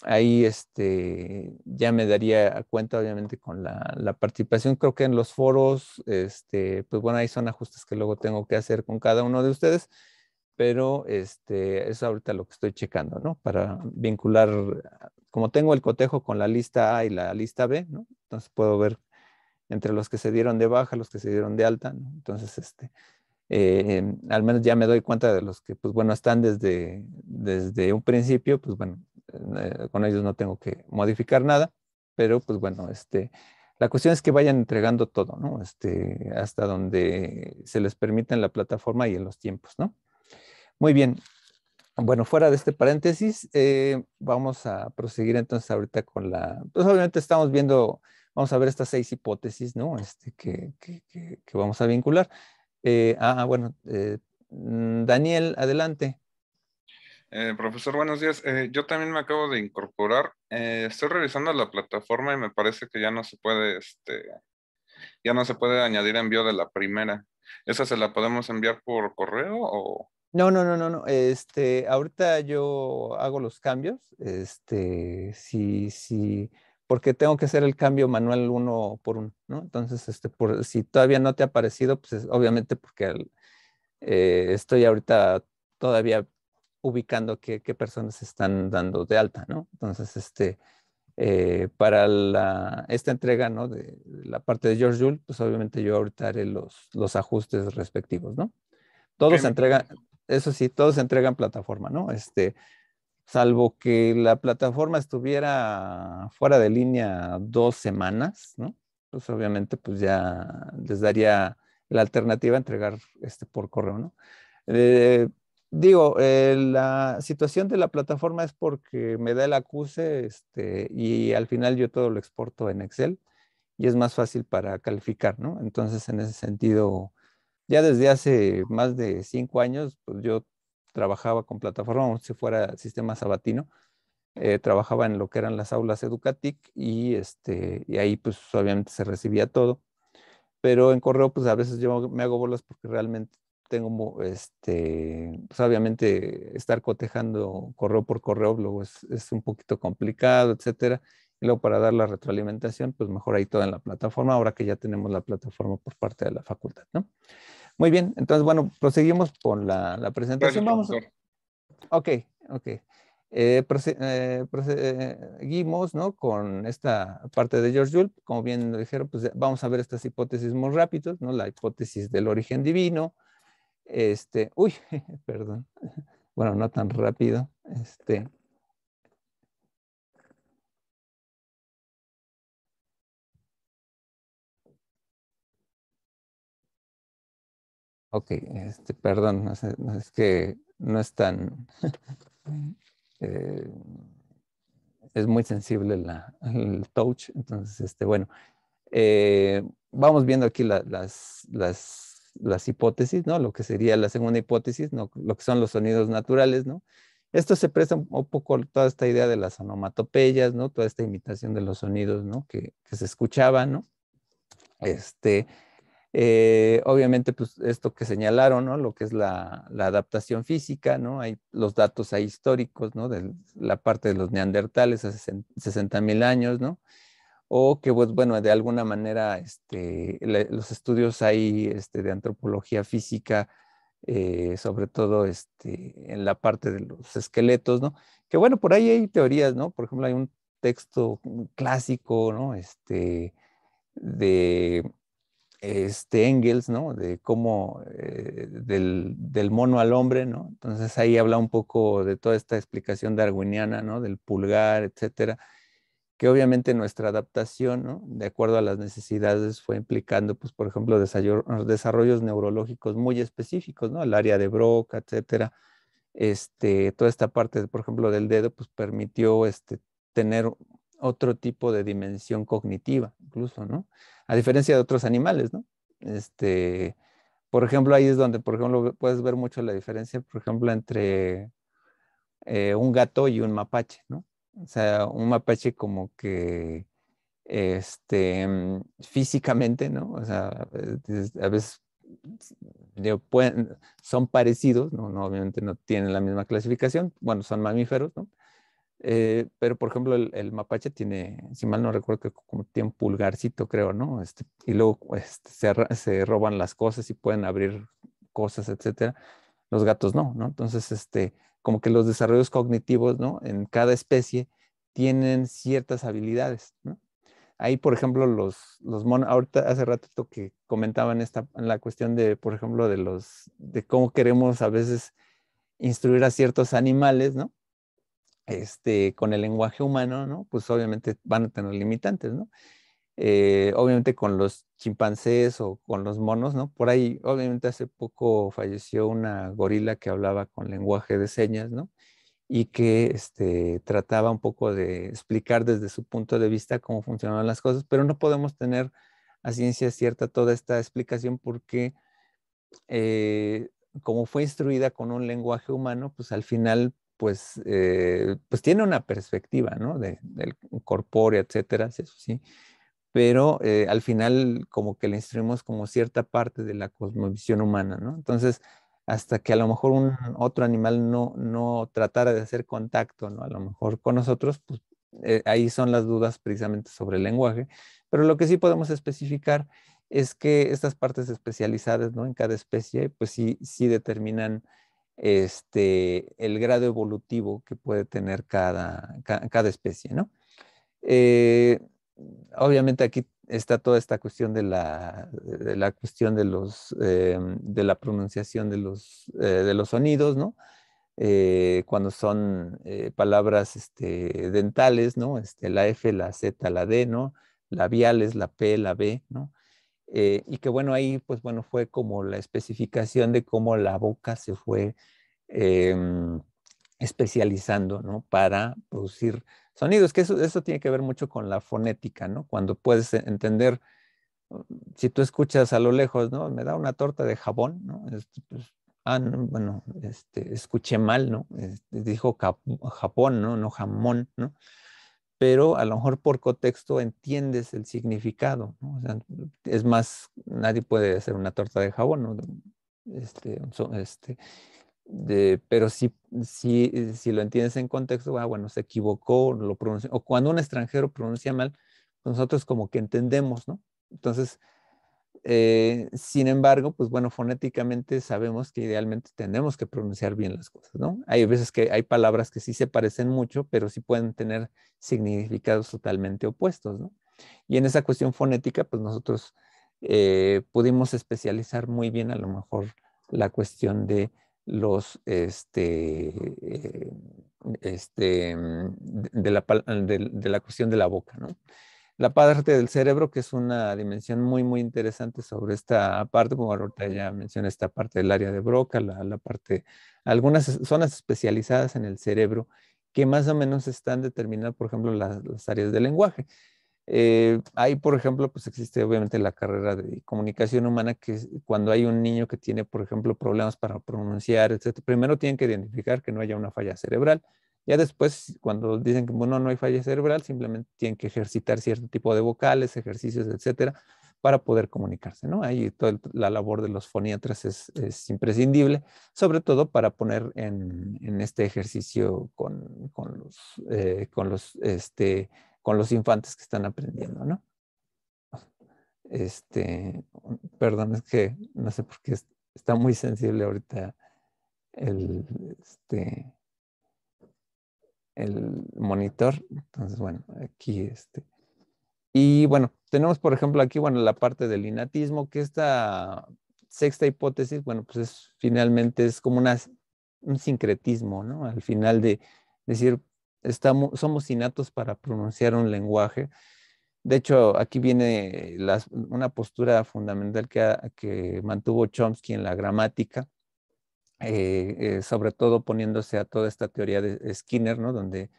Ahí este, ya me daría cuenta, obviamente, con la, la, participación. Creo que en los foros, este, pues bueno, ahí son ajustes que luego tengo que hacer con cada uno de ustedes, pero este, es ahorita lo que estoy checando, ¿no? Para vincular, como tengo el cotejo con la lista A y la lista B, ¿no? Entonces puedo ver entre los que se dieron de baja, los que se dieron de alta, ¿no? Entonces, este, eh, em, al menos ya me doy cuenta de los que, pues bueno, están desde, desde un principio, pues bueno, eh, eh, con ellos no tengo que modificar nada, pero pues bueno, este, la cuestión es que vayan entregando todo, ¿no? Este, hasta donde se les permita en la plataforma y en los tiempos, ¿no? Muy bien. Bueno, fuera de este paréntesis, vamos a proseguir entonces ahorita con la, pues obviamente estamos viendo, vamos a ver estas seis hipótesis, ¿no? Este, que, que, que, que vamos a vincular. Eh, ah, bueno, eh, mm, Daniel, adelante. Eh, profesor, buenos días. yo también me acabo de incorporar. estoy revisando la plataforma y me parece que ya no se puede, este, ya no se puede añadir envío de la primera. ¿Esa se la podemos enviar por correo o? No, no, no, no, no. Este, ahorita yo hago los cambios. Este, sí porque tengo que hacer el cambio manual uno por uno, ¿no? Entonces, este, por, si todavía no te ha aparecido, pues obviamente porque eh, estoy ahorita todavía ubicando qué, qué, personas están dando de alta, ¿no? Entonces, este, eh, para la, esta entrega, ¿no? De, la parte de George Jules, pues obviamente yo ahorita haré los, los ajustes respectivos, ¿no? Todos se entregan, eso sí, todos se entregan plataforma, ¿no? Este, salvo que la plataforma estuviera fuera de línea dos semanas, ¿no? Pues obviamente pues ya les daría la alternativa a entregar este por correo, ¿no? Eh, digo, eh, la situación de la plataforma es porque me da el acuse este, y al final yo todo lo exporto en Excel y es más fácil para calificar, ¿no? Entonces, en ese sentido, ya desde hace más de cinco años, pues yo trabajaba con plataforma, si fuera sistema sabatino, eh, trabajaba en lo que eran las aulas Educatic y, este, y ahí pues obviamente se recibía todo. Pero en correo pues a veces yo me hago bolas porque realmente tengo, este, pues obviamente estar cotejando correo por correo luego es, un poquito complicado, etcétera. Y luego para dar la retroalimentación, pues mejor ahí todo en la plataforma, ahora que ya tenemos la plataforma por parte de la facultad, ¿no? Muy bien, entonces, bueno, proseguimos con la, presentación. Vamos. Ok, ok. Eh, proseguimos eh, ¿no? con esta parte de George Jules. Como bien lo dijeron, pues vamos a ver estas hipótesis muy rápidas, ¿no? la hipótesis del origen divino. Este, uy, perdón. Bueno, no tan rápido. Este, Ok, este, perdón, no es que no es tan... Eh, es muy sensible el touch, entonces, este, bueno, eh, vamos viendo aquí las, las, las, hipótesis, ¿no? Lo que sería la segunda hipótesis, ¿no? Lo que son los sonidos naturales, ¿no? Esto se presta un poco toda esta idea de las onomatopeyas, ¿no? Toda esta imitación de los sonidos, ¿no? Que, que se escuchaban, ¿no? Este, eh, obviamente, pues esto que señalaron, ¿no? Lo que es la, adaptación física, ¿no? Hay los datos ahí históricos, ¿no? De la parte de los neandertales hace 60 mil años, ¿no? O que, pues, bueno, de alguna manera, este, los estudios ahí este, de antropología física, eh, sobre todo este, en la parte de los esqueletos, ¿no? Que, bueno, por ahí hay teorías, ¿no? Por ejemplo, hay un texto clásico, ¿no? Este, de este Engels, ¿no? De cómo eh, del, mono al hombre, ¿no? Entonces ahí habla un poco de toda esta explicación darwiniana, ¿no? Del pulgar, etcétera, que obviamente nuestra adaptación, ¿no? De acuerdo a las necesidades fue implicando, pues, por ejemplo, desarrollos neurológicos muy específicos, ¿no? El área de Broca, etcétera. Este, toda esta parte, por ejemplo, del dedo, pues permitió este, tener otro tipo de dimensión cognitiva, incluso, ¿no? A diferencia de otros animales, ¿no? Este, por ejemplo, ahí es donde, por ejemplo, puedes ver mucho la diferencia, por ejemplo, entre eh, un gato y un mapache, ¿no? O sea, un mapache como que, este, mm, físicamente, ¿no? O sea, a veces son parecidos, ¿no? Obviamente no tienen la misma clasificación, bueno, son mamíferos, ¿no? Eh, pero, por ejemplo, el, mapache tiene, si mal no recuerdo, que como tiene un pulgarcito, creo, ¿no? Este, y luego este, se, roban las cosas y pueden abrir cosas, etcétera. Los gatos no, ¿no? Entonces, este, como que los desarrollos cognitivos, ¿no? En cada especie tienen ciertas habilidades, ¿no? Ahí, por ejemplo, los, monos, ahorita hace rato que comentaban esta, la cuestión de, por ejemplo, de los, de cómo queremos a veces instruir a ciertos animales, ¿no? Este, con el lenguaje humano, ¿no? Pues obviamente van a tener limitantes, ¿no? Eh, obviamente con los chimpancés o con los monos, ¿no? Por ahí, obviamente hace poco falleció una gorila que hablaba con lenguaje de señas, ¿no? Y que este, trataba un poco de explicar desde su punto de vista cómo funcionaban las cosas, pero no podemos tener a ciencia cierta toda esta explicación porque eh, como fue instruida con un lenguaje humano, pues al final pues, eh, pues tiene una perspectiva, ¿no? del corpóreo, etcétera, eso sí. Pero eh, al final como que le instruimos como cierta parte de la cosmovisión humana, ¿no? Entonces, hasta que a lo mejor un otro animal no, tratara de hacer contacto, ¿no? A lo mejor con nosotros, pues eh, ahí son las dudas precisamente sobre el lenguaje. Pero lo que sí podemos especificar es que estas partes especializadas, ¿no? En cada especie, pues sí, sí determinan este, el grado evolutivo que puede tener cada, cada especie, ¿no? Eh, obviamente aquí está toda esta cuestión de la, de la cuestión de los, eh, de la pronunciación de los, eh, de los sonidos, ¿no? cuando son palabras este, dentales, ¿no? Este, la F, la Z, la D, ¿no? Labiales, la P, la B, ¿no? Eh, y que bueno, ahí pues bueno, fue como la especificación de cómo la boca se fue em, especializando, ¿no? Para producir sonidos, que eso, tiene que ver mucho con la fonética, ¿no? Cuando puedes e, entender, si tú escuchas a lo lejos, ¿no? Me da una torta de jabón, ¿no? Este, pues, ah, bueno, este, escuché mal, ¿no? Este, dijo Japón, ¿no? No jamón, ¿no? pero a lo mejor por contexto entiendes el significado. ¿no? es más, nadie puede hacer una torta de jabón, este, este, de, pero si, si, eh, si, lo entiendes en contexto, ah, bueno, se equivocó, lo pronunció, o cuando un extranjero pronuncia mal, pues nosotros como que entendemos, ¿no? Entonces, eh, sin embargo, pues bueno, fonéticamente sabemos que idealmente tenemos que pronunciar bien las cosas, ¿no? Hay veces que hay palabras que sí se parecen mucho, pero sí pueden tener significados totalmente opuestos, ¿no? Y en esa cuestión fonética, pues nosotros eh, pudimos especializar muy bien a lo mejor la cuestión de los, este, eh, este, de la, de la cuestión de la boca, ¿no? la parte del cerebro, que es una dimensión muy, muy interesante sobre esta parte, como ahorita ya mencioné, esta parte del área de Broca, la, parte, algunas zonas especializadas en el cerebro que más o menos están determinadas, por ejemplo, las, áreas del lenguaje. Eh, hay, por ejemplo, pues existe obviamente la carrera de comunicación humana que cuando hay un niño que tiene, por ejemplo, problemas para pronunciar, etc., primero tienen que identificar que no haya una falla cerebral, ya después, cuando dicen que bueno, no hay falla cerebral, simplemente tienen que ejercitar cierto tipo de vocales, ejercicios, etcétera, para poder comunicarse, ¿no? Ahí toda la labor de los foniatras es, imprescindible, sobre todo para poner en, este ejercicio con, los, eh, con, los este, con los infantes que están aprendiendo, ¿no? Este, perdón, es que no sé por qué está muy sensible ahorita el, este, el monitor. Entonces, bueno, aquí este. Y bueno, tenemos por ejemplo aquí, bueno, la parte del inatismo, que esta sexta hipótesis, bueno, pues es, finalmente es como una, un sincretismo, ¿no? Al final de decir, estamos, somos innatos para pronunciar un lenguaje. De hecho, aquí viene una postura fundamental que, que mantuvo Chomsky en la gramática, eh, eh, sobre todo poniéndose a toda esta teoría de Skinner, Donde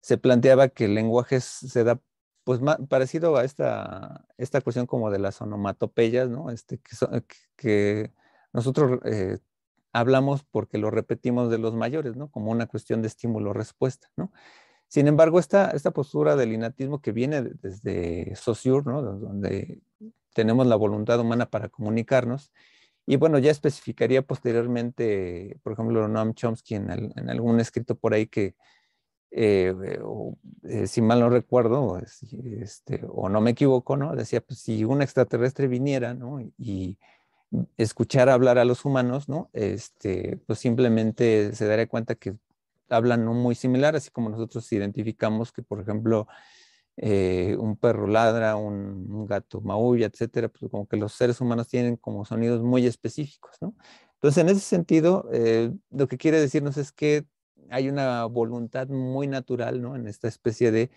se planteaba que el lenguaje se da, pues, parecido a esta, cuestión como de las onomatopeyas, ¿no? Este, que, nosotros eh, hablamos porque lo repetimos de los mayores, ¿no? Como una cuestión de estímulo-respuesta, ¿no? Sin embargo, esta, postura del inatismo que viene desde Saussure, Donde tenemos la voluntad humana para comunicarnos, y bueno, ya especificaría posteriormente, por ejemplo, Noam Chomsky en, algún escrito por ahí que, eh, eh, eh, si mal no recuerdo, este, o no me equivoco, ¿no? Decía, pues si un extraterrestre viniera, ¿no? Y escuchar hablar a los humanos, ¿no? Este, pues simplemente se daría cuenta que hablan muy similar, así como nosotros identificamos que, por ejemplo, eh, un perro ladra, un, gato maulla, etcétera, pues como que los seres humanos tienen como sonidos muy específicos, ¿no? Entonces, en ese sentido, eh, lo que quiere decirnos es que hay una voluntad muy natural, ¿no? En esta especie de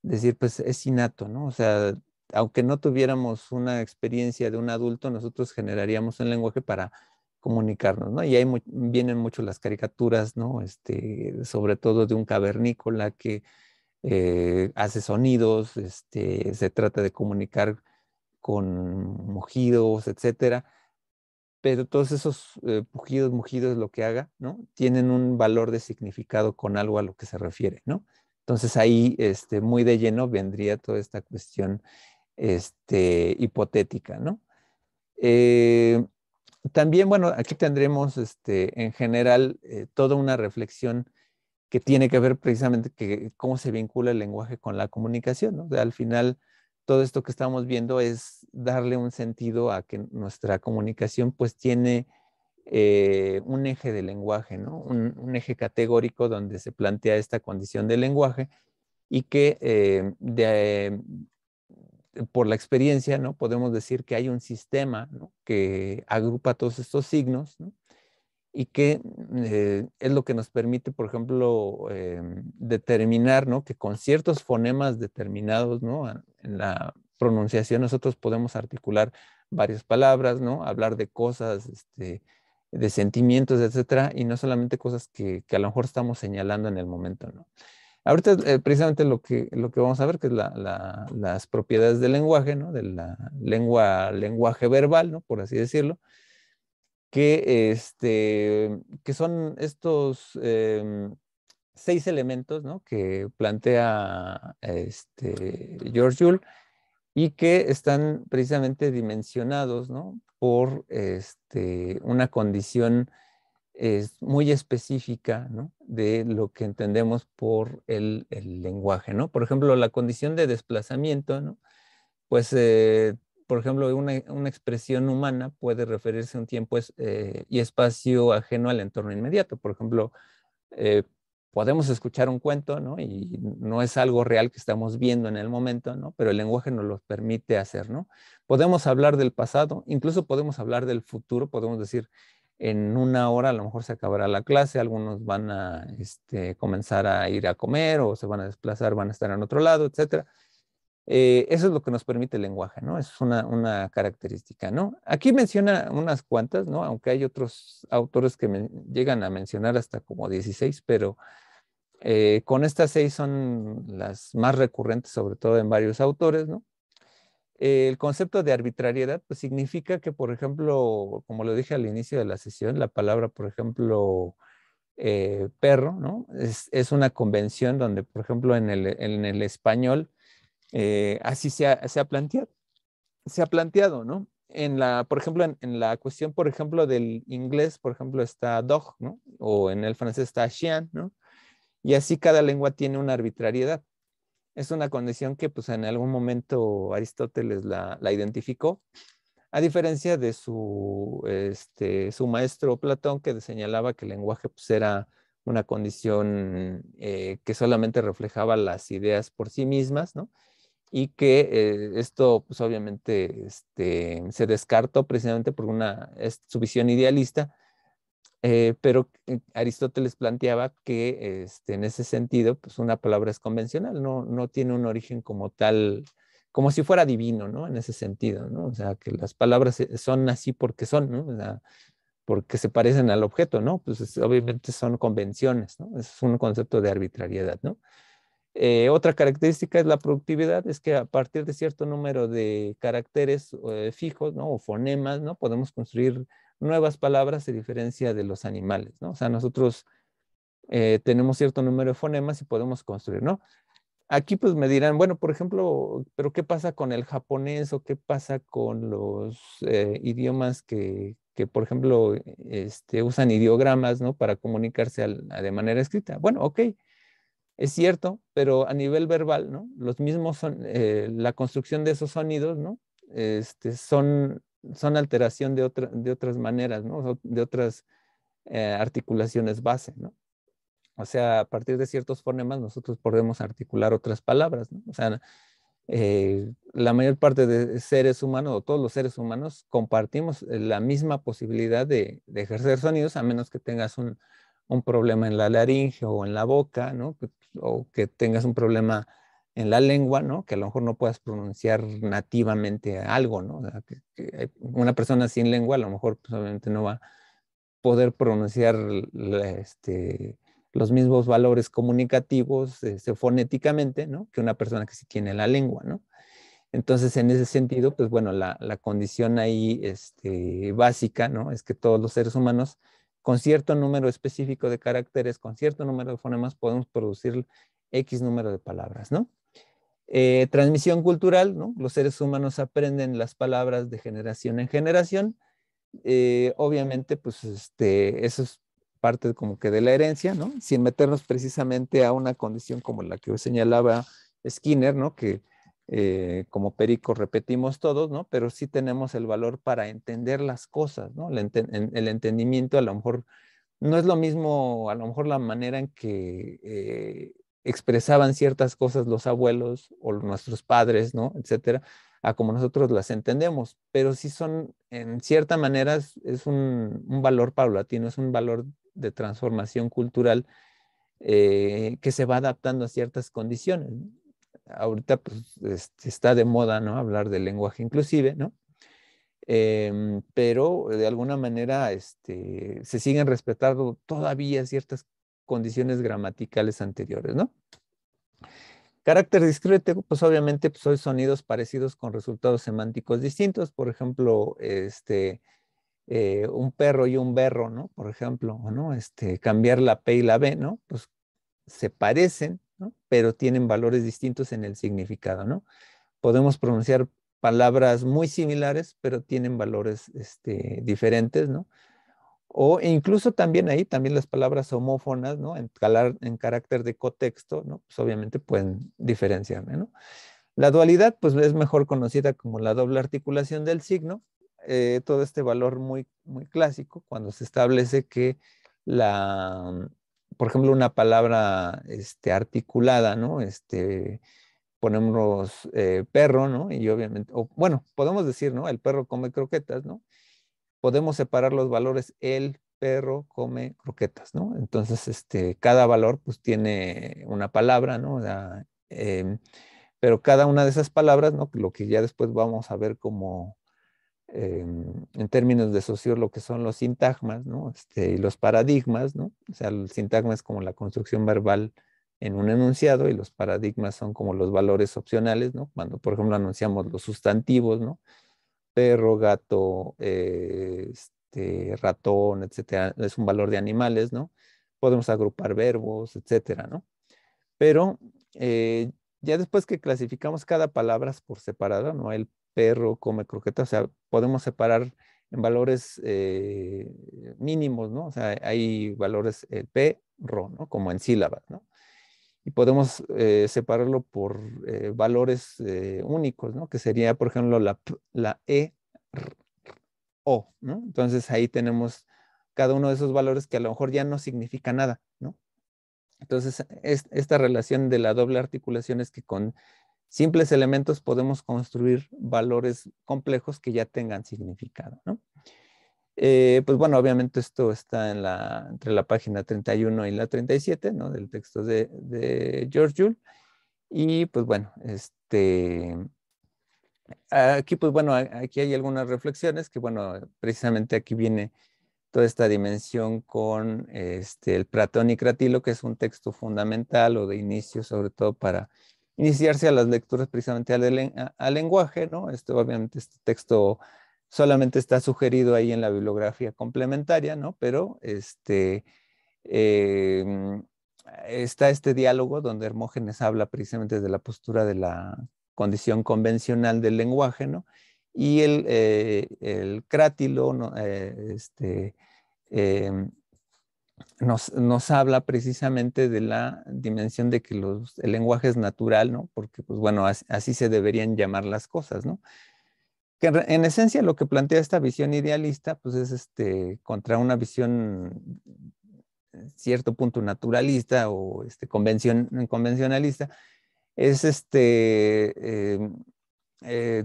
decir, pues es innato, ¿no? O sea, aunque no tuviéramos una experiencia de un adulto, nosotros generaríamos un lenguaje para comunicarnos, ¿no? Y ahí vienen mucho las caricaturas, ¿no? Este, sobre todo de un cavernícola que eh, hace sonidos, este, se trata de comunicar con mugidos, etcétera. Pero todos esos mugidos, eh, mugidos, lo que haga, ¿no? Tienen un valor de significado con algo a lo que se refiere, ¿no? Entonces ahí, este, muy de lleno vendría toda esta cuestión este, hipotética, ¿no? Eh, también, bueno, aquí tendremos, en general, toda una reflexión que tiene que ver precisamente que, cómo se vincula el lenguaje con la comunicación. ¿no? al final, todo esto que estamos viendo es darle un sentido a que nuestra comunicación pues tiene eh, un eje de lenguaje, ¿no? un, eje categórico donde se plantea esta condición del lenguaje y que eh, eh, por la experiencia ¿no? podemos decir que hay un sistema que agrupa todos estos signos ¿no? y que eh, es lo que nos permite, por ejemplo, em, determinar que con ciertos fonemas determinados en la pronunciación nosotros podemos articular varias palabras, hablar de cosas, este, de sentimientos, etcétera, y no solamente cosas que, a lo mejor estamos señalando en el momento. Ahorita eh, precisamente lo que, vamos a ver, que es las propiedades del lenguaje, ¿no? de la lengua, lenguaje verbal, por así decirlo, que, este, que son estos em, seis elementos que plantea este, George Yule y que están precisamente dimensionados por este, una condición es muy específica de lo que entendemos por el, lenguaje. ¿no? Por ejemplo, la condición de desplazamiento, ¿no? pues eh, por ejemplo, una, expresión humana puede referirse a un tiempo eh, y espacio ajeno al entorno inmediato. Por ejemplo, eh, podemos escuchar un cuento, ¿no? Y no es algo real que estamos viendo en el momento, Pero el lenguaje nos lo permite hacer, ¿no? Podemos hablar del pasado, incluso podemos hablar del futuro, podemos decir, en una hora a lo mejor se acabará la clase, algunos van a este, comenzar a ir a comer o se van a desplazar, van a estar en otro lado, etcétera. Eh, eso es lo que nos permite el lenguaje, ¿no? Es una, característica, ¿no? Aquí menciona unas cuantas, ¿no? Aunque hay otros autores que me, llegan a mencionar hasta como 16, pero eh, con estas seis son las más recurrentes, sobre todo en varios autores, ¿no? el concepto de arbitrariedad pues, significa que, por ejemplo, como lo dije al inicio de la sesión, la palabra, por ejemplo, eh, perro, ¿no? Es, una convención donde, por ejemplo, en el español, eh, así se ha, planteado, se ha planteado, ¿no? En la, por ejemplo, en, la cuestión, por ejemplo, del inglés, por ejemplo, está dog, ¿no? O en el francés está chien, ¿no? Y así cada lengua tiene una arbitrariedad. Es una condición que, pues, en algún momento Aristóteles la, identificó, a diferencia de su, este, su maestro Platón, que señalaba que el lenguaje pues, era una condición eh, que solamente reflejaba las ideas por sí mismas, ¿no? y que eh, esto pues obviamente este, se descartó precisamente por una, su visión idealista, eh, pero Aristóteles planteaba que este, en ese sentido pues una palabra es convencional, no, no tiene un origen como tal, como si fuera divino, ¿no? En ese sentido, ¿no? O sea, que las palabras eh, son así porque son, ¿no? O sea, porque se parecen al objeto, ¿no? Pues obviamente son convenciones, ¿no? Es un concepto de arbitrariedad, ¿no? Eh, otra característica es la productividad, es que a partir de cierto número de caracteres eh, fijos o fonemas, ¿no? podemos construir nuevas palabras a diferencia de los animales. ¿no? O sea, nosotros eh, tenemos cierto número de fonemas y podemos construir, ¿no? Aquí pues me dirán, bueno, por ejemplo, pero ¿qué pasa con el japonés o qué pasa con los idiomas que, que, por ejemplo, este, usan ideogramas, ¿no? Para comunicarse de manera escrita. Bueno, Ok es cierto, pero a nivel verbal, Los mismos son, eh, la construcción de esos sonidos, ¿no? Este, son, son alteración de, otras maneras, De otras eh, articulaciones base, ¿no? O sea, a partir de ciertos fonemas nosotros podemos articular otras palabras, ¿no? O sea, eh, la mayor parte de seres humanos o todos los seres humanos compartimos la misma posibilidad de ejercer sonidos a menos que tengas un, un problema en la laringe o en la boca, ¿no? Pues, o que tengas un problema en la lengua, ¿no? Que a lo mejor no puedas pronunciar nativamente algo, ¿no? O sea, que, una persona sin lengua a lo mejor pues, no va a poder pronunciar este, los mismos valores comunicativos este, fonéticamente, ¿no? Que una persona que sí tiene la lengua, ¿no? Entonces, en ese sentido, pues bueno, la, condición ahí este, básica, ¿no? Es que todos los seres humanos con cierto número específico de caracteres, con cierto número de fonemas, podemos producir X número de palabras, ¿no? Eh, transmisión cultural, ¿no? Los seres humanos aprenden las palabras de generación en generación. Eh, obviamente, pues este, eso es parte como que de la herencia, ¿no? Sin meternos precisamente a una condición como la que señalaba Skinner, ¿no? Que eh, como Perico repetimos todos, ¿no? Pero sí tenemos el valor para entender las cosas, ¿no? El, entendimiento a lo mejor no es lo mismo, a lo mejor la manera en que eh, expresaban ciertas cosas los abuelos o nuestros padres, ¿no? Etcétera, a como nosotros las entendemos, pero sí son, en cierta manera, es un, valor paulatino, es un valor de transformación cultural eh, que se va adaptando a ciertas condiciones ahorita pues, está de moda, ¿no? Hablar del lenguaje inclusive, ¿no? Em, pero de alguna manera este, se siguen respetando todavía ciertas condiciones gramaticales anteriores, ¿no? Carácter discreto, pues obviamente pues, son sonidos parecidos con resultados semánticos distintos, por ejemplo, este, eh, un perro y un berro, ¿no? Por ejemplo, ¿no? Este, cambiar la P y la B, ¿no? Pues se parecen, pero tienen valores distintos en el significado, ¿no? Podemos pronunciar palabras muy similares, pero tienen valores este, diferentes, ¿no? O incluso también ahí, también las palabras homófonas, ¿no? En, carácter de cotexto, ¿no? Pues obviamente pueden diferenciarme, La dualidad, pues es mejor conocida como la doble articulación del signo, eh, todo este valor muy, muy clásico cuando se establece que la, por ejemplo, una palabra este, articulada, ¿no? Este, ponemos eh, perro, ¿no? Y obviamente, bueno, podemos decir, ¿no? El perro come croquetas, ¿no? Podemos separar los valores, el perro come croquetas, ¿no? Entonces, este, cada valor pues tiene una palabra, ¿no? Em, pero cada una de esas palabras, ¿no? Lo que ya después vamos a ver como en términos de socio lo que son los sintagmas ¿no? Este, y los paradigmas. ¿no? O sea, el sintagma es como la construcción verbal en un enunciado y los paradigmas son como los valores opcionales, ¿no? cuando por ejemplo anunciamos los sustantivos, ¿no? perro, gato, eh, este, ratón, etcétera, es un valor de animales, ¿no? podemos agrupar verbos, etcétera, ¿no? Pero eh, ya después que clasificamos cada palabra por separado, ¿no? El perro come croquetas, o sea, podemos separar en valores eh, mínimos, ¿no? O sea, hay valores eh, p perro, ¿no? Como en sílabas, ¿no? Y podemos eh, separarlo por valores únicos, ¿no? Que sería, por ejemplo, la, e, o, ¿no? Entonces ahí tenemos cada uno de esos valores que a lo mejor ya no significa nada, ¿no? Entonces, esta relación de la doble articulación es que con simples elementos podemos construir valores complejos que ya tengan significado, ¿no? Eh, pues bueno, obviamente esto está entre la página 31 y la 37, ¿no? Del texto de, George Yule. Y pues bueno, este, aquí pues bueno, aquí hay algunas reflexiones que bueno, precisamente aquí viene toda esta dimensión con este, el Platón y Cratilo, que es un texto fundamental o de inicio sobre todo para iniciarse a las lecturas precisamente al, lenguaje, ¿no? Este, obviamente este texto solamente está sugerido ahí en la bibliografía complementaria, ¿no? Pero este, em, está este diálogo donde Hermógenes habla precisamente de la postura de la condición convencional del lenguaje, ¿no? Y el, eh, el crátilo, ¿no? Eh, este, em, nos, habla precisamente de la dimensión de que el lenguaje es natural, ¿no? Porque, pues bueno, así, se deberían llamar las cosas, ¿no? Que en, esencia lo que plantea esta visión idealista, pues es este, contra una visión cierto punto naturalista o este, convencionalista, es este, em, eh,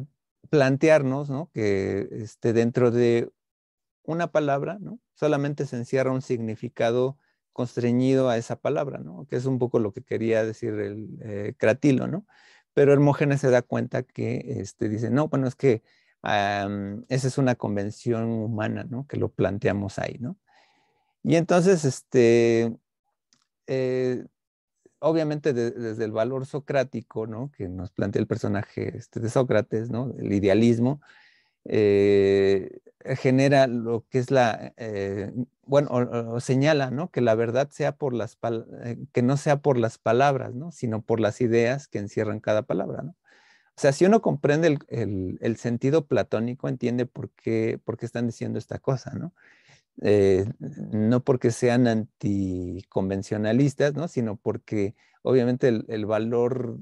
plantearnos, ¿no? Que este, dentro de una palabra, ¿no? solamente se encierra un significado constreñido a esa palabra, ¿no? Que es un poco lo que quería decir el eh, Cratilo, ¿no? Pero Hermógenes se da cuenta que este, dice, no, bueno, es que esa es una convención humana, ¿no? Que lo planteamos ahí, ¿no? Y entonces, este, eh, obviamente desde el valor socrático, ¿no? Que nos plantea el personaje este, de Sócrates, ¿no? El idealismo, eh, genera lo que es la, eh, bueno, señala, ¿no? Que la verdad sea por las, eh, que no sea por las palabras, ¿no? Sino por las ideas que encierran cada palabra, ¿no? O sea, si uno comprende el, sentido platónico, entiende por qué, por qué están diciendo esta cosa, ¿no? no porque sean anticonvencionalistas, ¿no? sino porque obviamente el, valor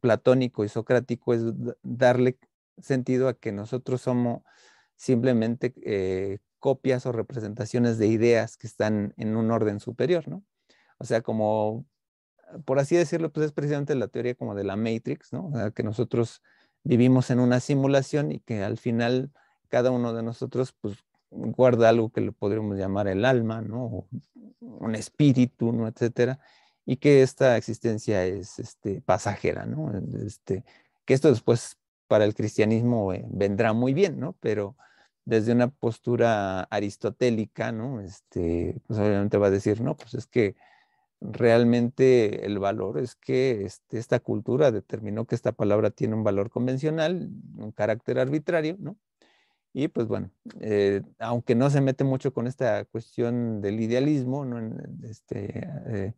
platónico y socrático es darle sentido a que nosotros somos simplemente eh, copias o representaciones de ideas que están en un orden superior, ¿no? O sea, como, por así decirlo, pues es precisamente la teoría como de la Matrix, ¿no? O sea, que nosotros vivimos en una simulación y que al final cada uno de nosotros, pues, guarda algo que lo podríamos llamar el alma, ¿no? un espíritu, ¿no? Etcétera. Y que esta existencia es este, pasajera, ¿no? Este, que esto después para el cristianismo eh, vendrá muy bien, ¿no? Pero desde una postura aristotélica, ¿no? Este, pues obviamente va a decir, no, pues es que realmente el valor es que este, esta cultura determinó que esta palabra tiene un valor convencional, un carácter arbitrario, ¿no? Y pues bueno, eh, aunque no se mete mucho con esta cuestión del idealismo, ¿no? este,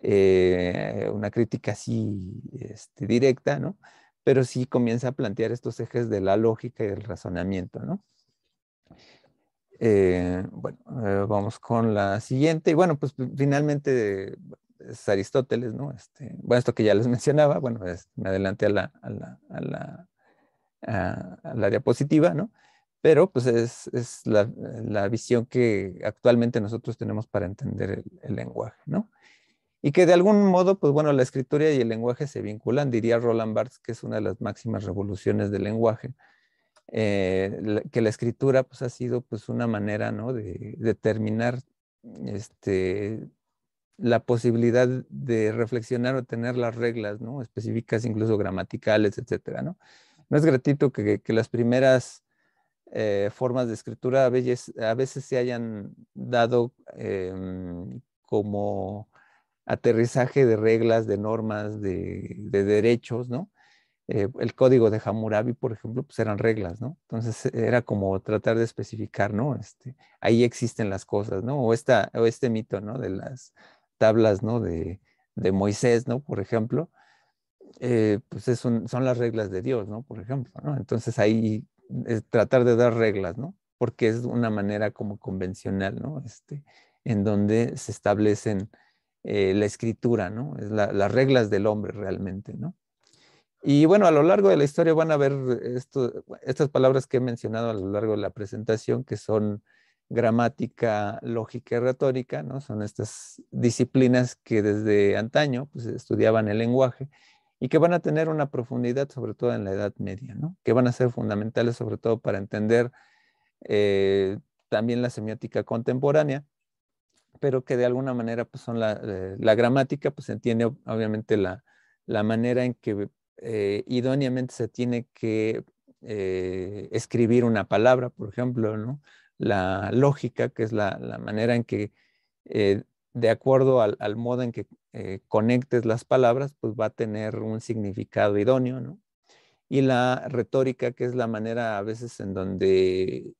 eh, una crítica así este, directa, ¿no? pero sí comienza a plantear estos ejes de la lógica y del razonamiento, ¿no? Eh, bueno, eh, vamos con la siguiente. Y bueno, pues, pues finalmente es Aristóteles, ¿no? Este, bueno, esto que ya les mencionaba, bueno, me adelanté a la, a la, diapositiva, ¿no? Pero pues es, la, visión que actualmente nosotros tenemos para entender el lenguaje, ¿no? y que de algún modo, pues bueno, la escritura y el lenguaje se vinculan, diría Roland Barthes, que es una de las máximas revoluciones del lenguaje, eh, que la escritura pues ha sido pues una manera, ¿no? De determinar este, la posibilidad de reflexionar o tener las reglas, ¿no? Específicas, incluso gramaticales, etcétera, ¿no? No es gratuito que, las primeras eh, formas de escritura a veces, a veces se hayan dado em, como aterrizaje de reglas, de normas, de, derechos, ¿no? Eh, el código de Hammurabi, por ejemplo, pues eran reglas, ¿no? Entonces era como tratar de especificar, ¿no? Este, ahí existen las cosas, ¿no? O, esta, este mito, ¿no? De las tablas, ¿no? De, Moisés, ¿no? Por ejemplo, eh, pues son las reglas de Dios, ¿no? Por ejemplo, ¿no? Entonces ahí es eh, tratar de dar reglas, ¿no? Porque es una manera como convencional, ¿no? Este, en donde se establecen eh, la escritura, ¿no? Es las reglas del hombre realmente, ¿no? Y bueno, a lo largo de la historia van a ver estas palabras que he mencionado a lo largo de la presentación, que son gramática, lógica y retórica, ¿no? Son estas disciplinas que desde antaño pues, estudiaban el lenguaje y que van a tener una profundidad, sobre todo en la Edad Media, ¿no? Que van a ser fundamentales, sobre todo para entender eh, también la semiótica contemporánea, pero que de alguna manera pues, son la, eh, la gramática, pues entiende obviamente la, manera en que eh, idóneamente se tiene que eh, escribir una palabra, por ejemplo, ¿no? la lógica, que es la, manera en que, de acuerdo al, al, modo en que conectes las palabras, pues va a tener un significado idóneo, ¿no? Y la retórica, que es la manera a veces en donde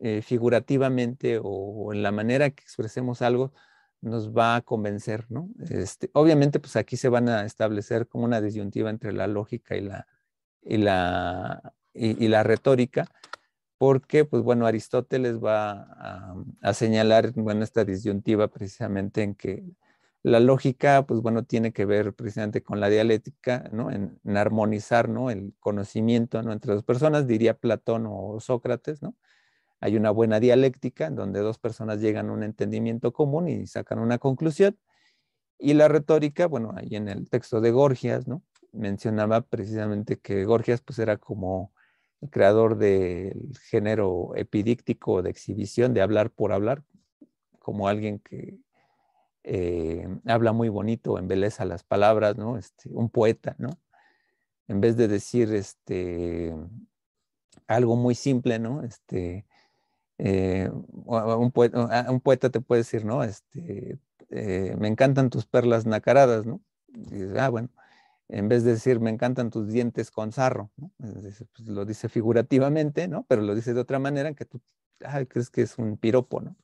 eh, figurativamente o, en la manera que expresemos algo nos va a convencer, ¿no? Este, obviamente, pues aquí se van a establecer como una disyuntiva entre la lógica y la, y la, retórica, porque, pues bueno, Aristóteles va a, señalar, bueno, esta disyuntiva precisamente en que la lógica, pues bueno, tiene que ver precisamente con la dialéctica, ¿no? En, armonizar, ¿no? El conocimiento, Entre las personas, diría Platón o Sócrates, ¿no? hay una buena dialéctica en donde dos personas llegan a un entendimiento común y sacan una conclusión. Y la retórica, bueno, ahí en el texto de Gorgias, ¿no? Mencionaba precisamente que Gorgias pues era como el creador del género epidíctico de exhibición, de hablar por hablar, como alguien que eh, habla muy bonito, embeleza las palabras, ¿no? Este, un poeta, ¿no? En vez de decir este, algo muy simple, ¿no? Este, eh, ah, un, poeta, te puede decir, ¿no? Este, eh, me encantan tus perlas nacaradas, ¿no? ah, bueno, en vez de decir, me encantan tus dientes con sarro, eh, pues, lo dice figurativamente, ¿no? Pero lo dice de otra manera que tú ah, crees que es un piropo, ¿no?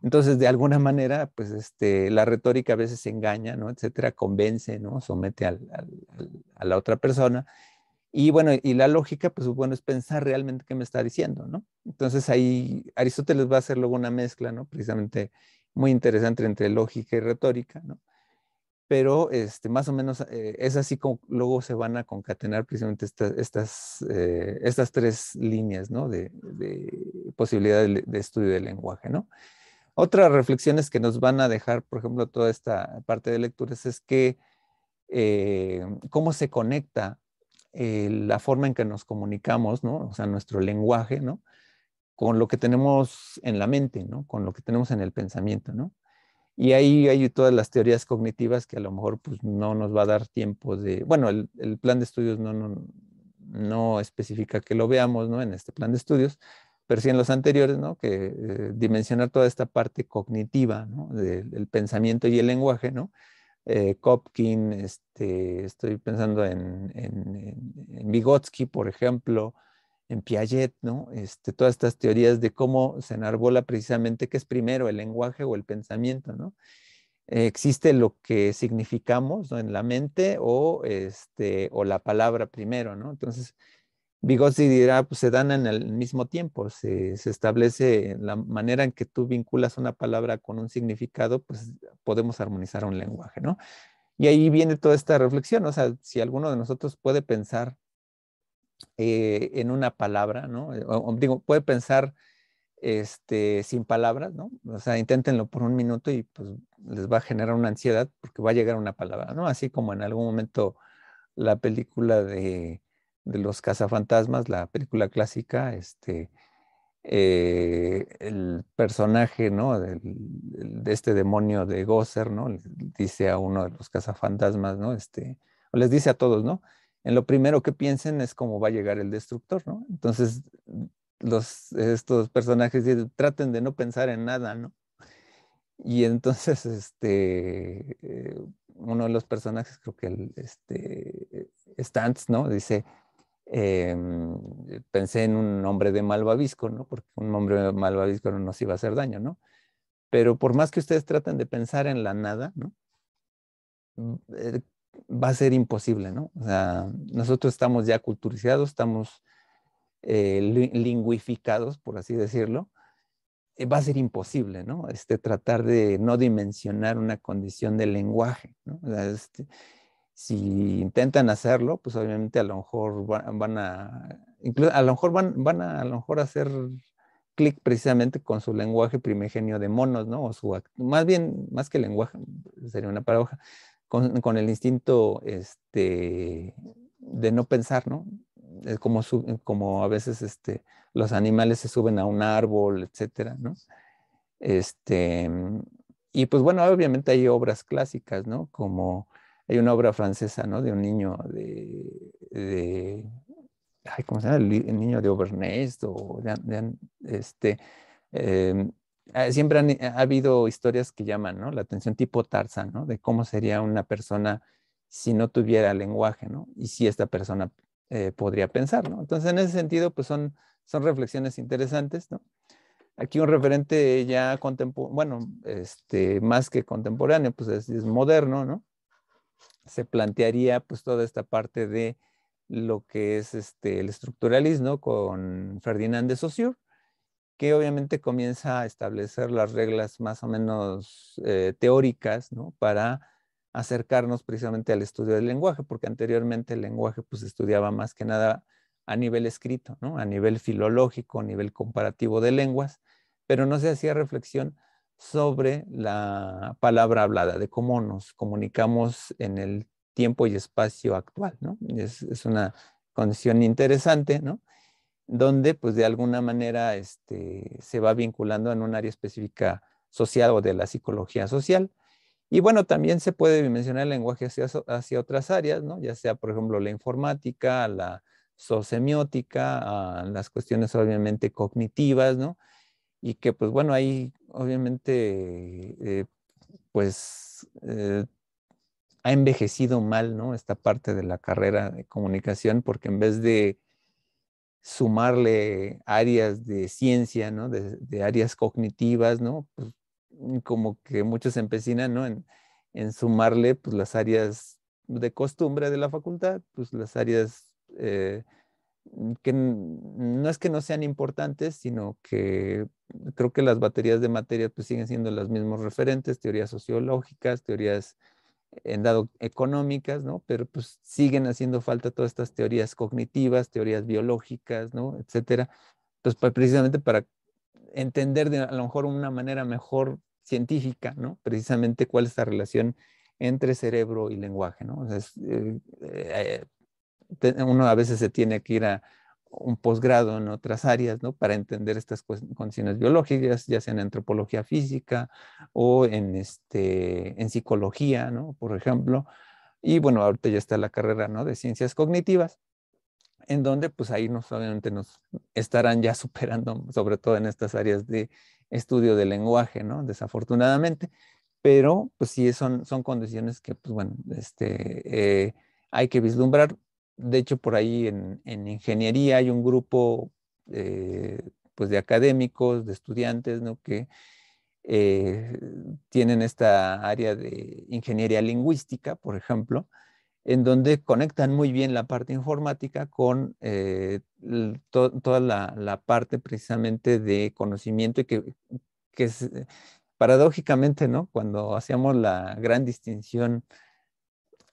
Entonces, de alguna manera, pues este, la retórica a veces engaña, ¿no? Etcétera, convence, ¿no? Somete a la otra persona y bueno, y la lógica, pues bueno, es pensar realmente qué me está diciendo, ¿no? Entonces ahí Aristóteles va a hacer luego una mezcla, ¿no? Precisamente muy interesante entre lógica y retórica, ¿no? Pero este, más o menos eh, es así como luego se van a concatenar precisamente estas, eh, estas tres líneas, ¿no? De, posibilidad de, estudio del lenguaje, ¿no? Otras reflexiones que nos van a dejar, por ejemplo, toda esta parte de lecturas es que eh, cómo se conecta eh, la forma en que nos comunicamos, ¿no? O sea, nuestro lenguaje, ¿no? Con lo que tenemos en la mente, ¿no? Con lo que tenemos en el pensamiento, ¿no? Y ahí hay todas las teorías cognitivas que a lo mejor pues, no nos va a dar tiempo de, bueno, el, plan de estudios no, no, especifica que lo veamos ¿no? en este plan de estudios, pero sí en los anteriores, ¿no? que eh, dimensionar toda esta parte cognitiva ¿no? del pensamiento y el lenguaje, ¿no? Copkin, eh, Kopkin, este, estoy pensando en, en, Vygotsky, por ejemplo, en Piaget, ¿no? Este, todas estas teorías de cómo se enarbola precisamente qué es primero, el lenguaje o el pensamiento, ¿no? existe lo que significamos ¿no? en la mente o, este, o la palabra primero, ¿no? Entonces, Vygotsky dirá, pues se dan en el mismo tiempo, se, se, establece la manera en que tú vinculas una palabra con un significado, pues podemos armonizar un lenguaje, ¿no? Y ahí viene toda esta reflexión, o sea, si alguno de nosotros puede pensar eh, en una palabra, ¿no? Eh, digo, puede pensar este, sin palabras, ¿no? O sea, inténtenlo por un minuto y pues les va a generar una ansiedad porque va a llegar una palabra, ¿no? Así como en algún momento la película de de los cazafantasmas, la película clásica, este, eh, el personaje, ¿no? de este demonio de Gosser, ¿no? dice a uno de los cazafantasmas, ¿no? Este, o les dice a todos, ¿no? En lo primero que piensen es cómo va a llegar el destructor, ¿no? Entonces, los, estos personajes traten de no pensar en nada, ¿no? Y entonces, este, eh, uno de los personajes, creo que el, este, Stantz, ¿no? Dice, Em, pensé en un hombre de malvavisco, ¿no? Porque un hombre de malvavisco no nos iba a hacer daño, ¿no? Pero por más que ustedes traten de pensar en la nada, mm, eh, va a ser imposible, ¿no? O sea, nosotros estamos ya culturizados, estamos eh, lingüificados, por así decirlo. Eh, va a ser imposible, ¿no? Este, tratar de no dimensionar una condición del lenguaje, ¿no? sea, este, si intentan hacerlo, pues obviamente a lo mejor van, a, incluso a lo mejor van, van a, lo mejor hacer clic precisamente con su lenguaje primigenio de monos, ¿no? O su, más bien, más que lenguaje, sería una paradoja, con, el instinto este, de no pensar, ¿no? Es como, su, como a veces este, los animales se suben a un árbol, etcétera, ¿no? Este, y pues bueno, obviamente hay obras clásicas, ¿no? Como hay una obra francesa, ¿no? De un niño de, ¿cómo se llama? El, niño de Overnest o de, este, em, ah, siempre han, eh, ha habido historias que llaman, ¿no? La atención tipo Tarzan, ¿no? De cómo sería una persona si no tuviera lenguaje, ¿no? Y si esta persona eh, podría pensar, ¿no? Entonces, en ese sentido, pues son, son reflexiones interesantes, ¿no? Aquí un referente ya contemporáneo, bueno, este, más que contemporáneo, pues es moderno, ¿no? se plantearía pues toda esta parte de lo que es este, el estructuralismo con Ferdinand de Saussure, que obviamente comienza a establecer las reglas más o menos eh, teóricas ¿no? para acercarnos precisamente al estudio del lenguaje, porque anteriormente el lenguaje pues estudiaba más que nada a nivel escrito, ¿no? a nivel filológico, a nivel comparativo de lenguas, pero no se hacía reflexión sobre la palabra hablada, de cómo nos comunicamos en el tiempo y espacio actual, ¿no? Es, una condición interesante, ¿no? Donde, pues, de alguna manera este, se va vinculando en un área específica social o de la psicología social. Y bueno, también se puede dimensionar el lenguaje hacia, otras áreas, ¿no? Ya sea, por ejemplo, la informática, la, sosemiótica, a las cuestiones obviamente cognitivas, ¿no? y que pues bueno, ahí obviamente eh, pues eh, ha envejecido mal, ¿no? Esta parte de la carrera de comunicación, porque en vez de sumarle áreas de ciencia, ¿no? De, áreas cognitivas, ¿no? Pues, como que muchos empecinan, ¿no? En, sumarle pues las áreas de costumbre de la facultad, pues las áreas eh, que no es que no sean importantes, sino que creo que las baterías de materia pues siguen siendo los mismos referentes, teorías sociológicas, teorías en dado económicas, ¿no? Pero pues siguen haciendo falta todas estas teorías cognitivas, teorías biológicas, ¿no? Etcétera. Pues precisamente para entender de a lo mejor una manera mejor científica, ¿no? Precisamente cuál es la relación entre cerebro y lenguaje, ¿no? Eh, eh, uno a veces se tiene que ir a un posgrado en otras áreas, ¿no? Para entender estas condiciones biológicas, ya sea en antropología física o en, este, en psicología, ¿no? Por ejemplo. Y bueno, ahorita ya está la carrera, ¿no? De ciencias cognitivas, en donde pues ahí no solamente nos estarán ya superando, sobre todo en estas áreas de estudio del lenguaje, ¿no? Desafortunadamente, pero pues sí son, son condiciones que, pues bueno, este, eh, hay que vislumbrar de hecho, por ahí en, ingeniería hay un grupo eh, pues de académicos, de estudiantes, ¿no? Que eh, tienen esta área de ingeniería lingüística, por ejemplo, en donde conectan muy bien la parte informática con eh, toda la, parte precisamente de conocimiento que, que es, paradójicamente, ¿no? Cuando hacíamos la gran distinción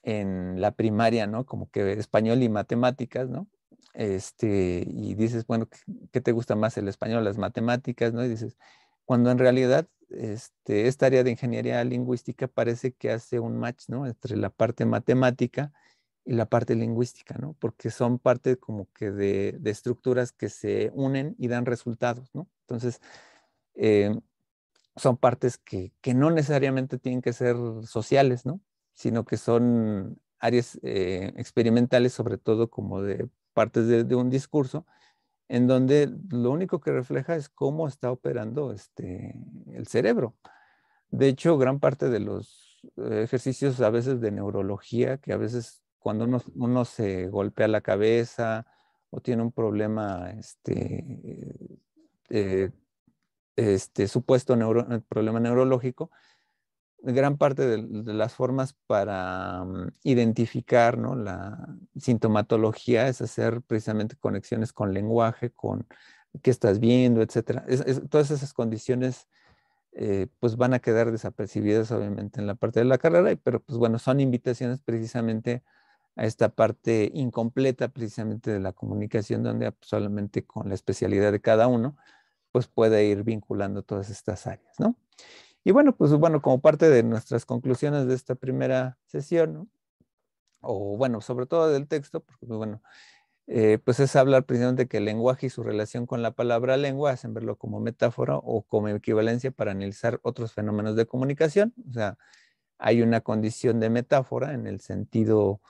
en la primaria, ¿no? Como que español y matemáticas, ¿no? Este, y dices, bueno, ¿qué te gusta más el español, las matemáticas, ¿no? Y dices, cuando en realidad este, esta área de ingeniería lingüística parece que hace un match, ¿no? Entre la parte matemática y la parte lingüística, ¿no? Porque son parte como que de, estructuras que se unen y dan resultados, ¿no? Entonces, eh, son partes que, que, no necesariamente tienen que ser sociales, ¿no? sino que son áreas eh, experimentales, sobre todo como de partes de, un discurso, en donde lo único que refleja es cómo está operando este, el cerebro. De hecho, gran parte de los eh, ejercicios a veces de neurología, que a veces cuando uno, se golpea la cabeza o tiene un problema este, eh, este supuesto problema neurológico, gran parte de, las formas para mm, identificar ¿no? la sintomatología es hacer precisamente conexiones con lenguaje, con qué estás viendo, etc. todas esas condiciones eh, pues van a quedar desapercibidas obviamente en la parte de la carrera, pero pues bueno, son invitaciones precisamente a esta parte incompleta precisamente de la comunicación, donde pues, solamente con la especialidad de cada uno, pues puede ir vinculando todas estas áreas, ¿no? Y bueno, pues bueno, como parte de nuestras conclusiones de esta primera sesión, o bueno, sobre todo del texto, porque pues, bueno, eh, pues es hablar precisamente de que el lenguaje y su relación con la palabra lengua hacen verlo como metáfora o como equivalencia para analizar otros fenómenos de comunicación. O sea, hay una condición de metáfora en el sentido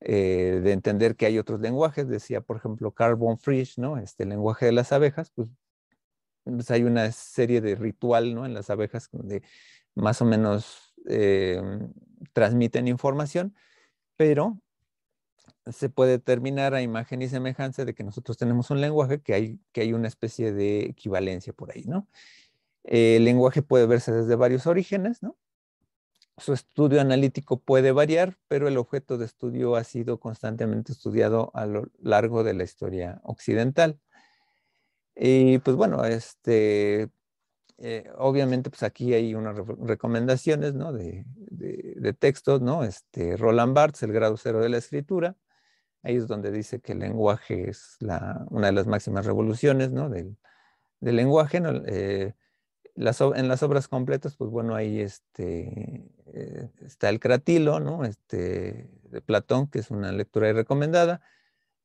eh, de entender que hay otros lenguajes. Decía, por ejemplo, Carl von Frisch, ¿no? Este lenguaje de las abejas, pues pues, hay una serie de ritual en las abejas donde más o menos em, transmiten información, pero se puede determinar a imagen y semejanza de que nosotros tenemos un lenguaje que hay, una especie de equivalencia por ahí, El lenguaje puede verse desde varios orígenes, Su estudio analítico puede variar, pero el objeto de estudio ha sido constantemente estudiado a lo largo de la historia occidental. Y pues bueno, este, eh, obviamente pues aquí hay unas recomendaciones, ¿no? De, textos, ¿no? Este, Roland Barthes, el grado cero de la escritura, ahí es donde dice que el lenguaje es la, una de las máximas revoluciones, ¿no? Del, lenguaje, ¿no? Eh, en las obras completas, pues bueno, ahí este, eh, está el cratilo, ¿no? Este, de Platón, que es una lectura recomendada,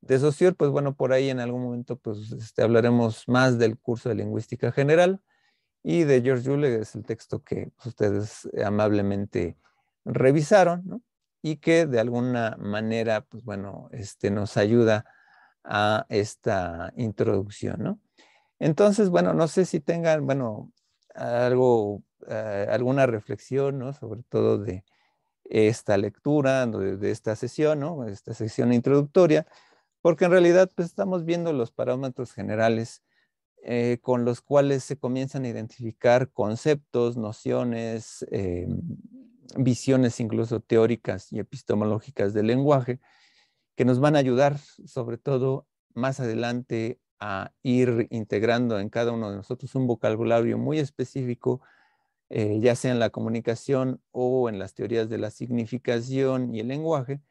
de Saussure, pues bueno, por ahí en algún momento pues este, hablaremos más del curso de lingüística general y de George que es el texto que ustedes eh, amablemente revisaron y que de alguna manera, pues bueno, este, nos ayuda a esta introducción, Entonces, bueno, no sé si tengan, bueno, algo, eh, alguna reflexión, ¿no? Sobre todo de esta lectura, de, de esta sesión, ¿no? Esta sesión introductoria, porque en realidad pues, estamos viendo los parámetros generales eh, con los cuales se comienzan a identificar conceptos, nociones, eh, visiones incluso teóricas y epistemológicas del lenguaje, que nos van a ayudar sobre todo más adelante a ir integrando en cada uno de nosotros un vocabulario muy específico, eh, ya sea en la comunicación o en las teorías de la significación y el lenguaje,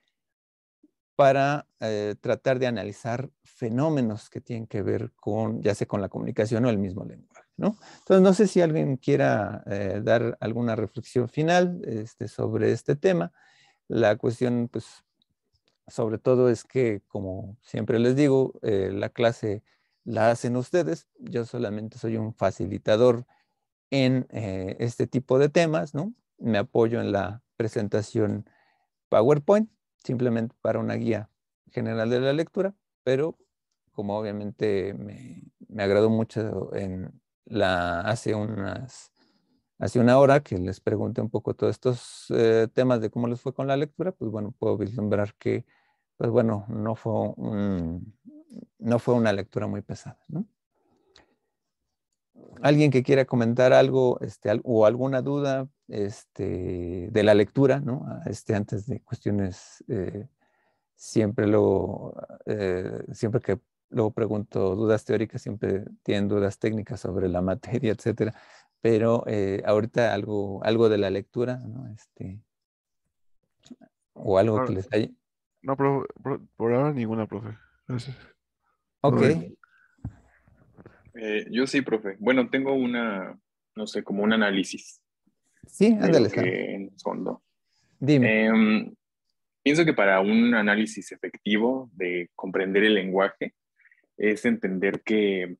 para eh, tratar de analizar fenómenos que tienen que ver con, ya sea con la comunicación o el mismo lenguaje, ¿no? Entonces, no sé si alguien quiera eh, dar alguna reflexión final este, sobre este tema. La cuestión, pues, sobre todo es que, como siempre les digo, eh, la clase la hacen ustedes. Yo solamente soy un facilitador en este tipo de temas, ¿no? Me apoyo en la presentación PowerPoint simplemente para una guía general de la lectura, pero como obviamente me, agradó mucho en la, hace, unas, hace una hora que les pregunté un poco todos estos eh, temas de cómo les fue con la lectura, pues bueno, puedo vislumbrar que, pues bueno, no fue, no fue una lectura muy pesada, ¿no? alguien que quiera comentar algo este, o alguna duda este, de la lectura, ¿no? Ah, este, antes de cuestiones, eh, siempre, lo, eh, siempre que luego pregunto dudas teóricas, siempre tienen dudas técnicas sobre la materia, etcétera. Pero eh, ahorita algo, de la lectura, ¿no? o algo que les haya. No, por ahora ninguna, profe. Gracias. Ok. Eh, yo sí, profe. Bueno, tengo una, no sé, como un análisis. Sí, ándale. En el fondo. Dime. Em, pienso que para un análisis efectivo de comprender el lenguaje es entender que,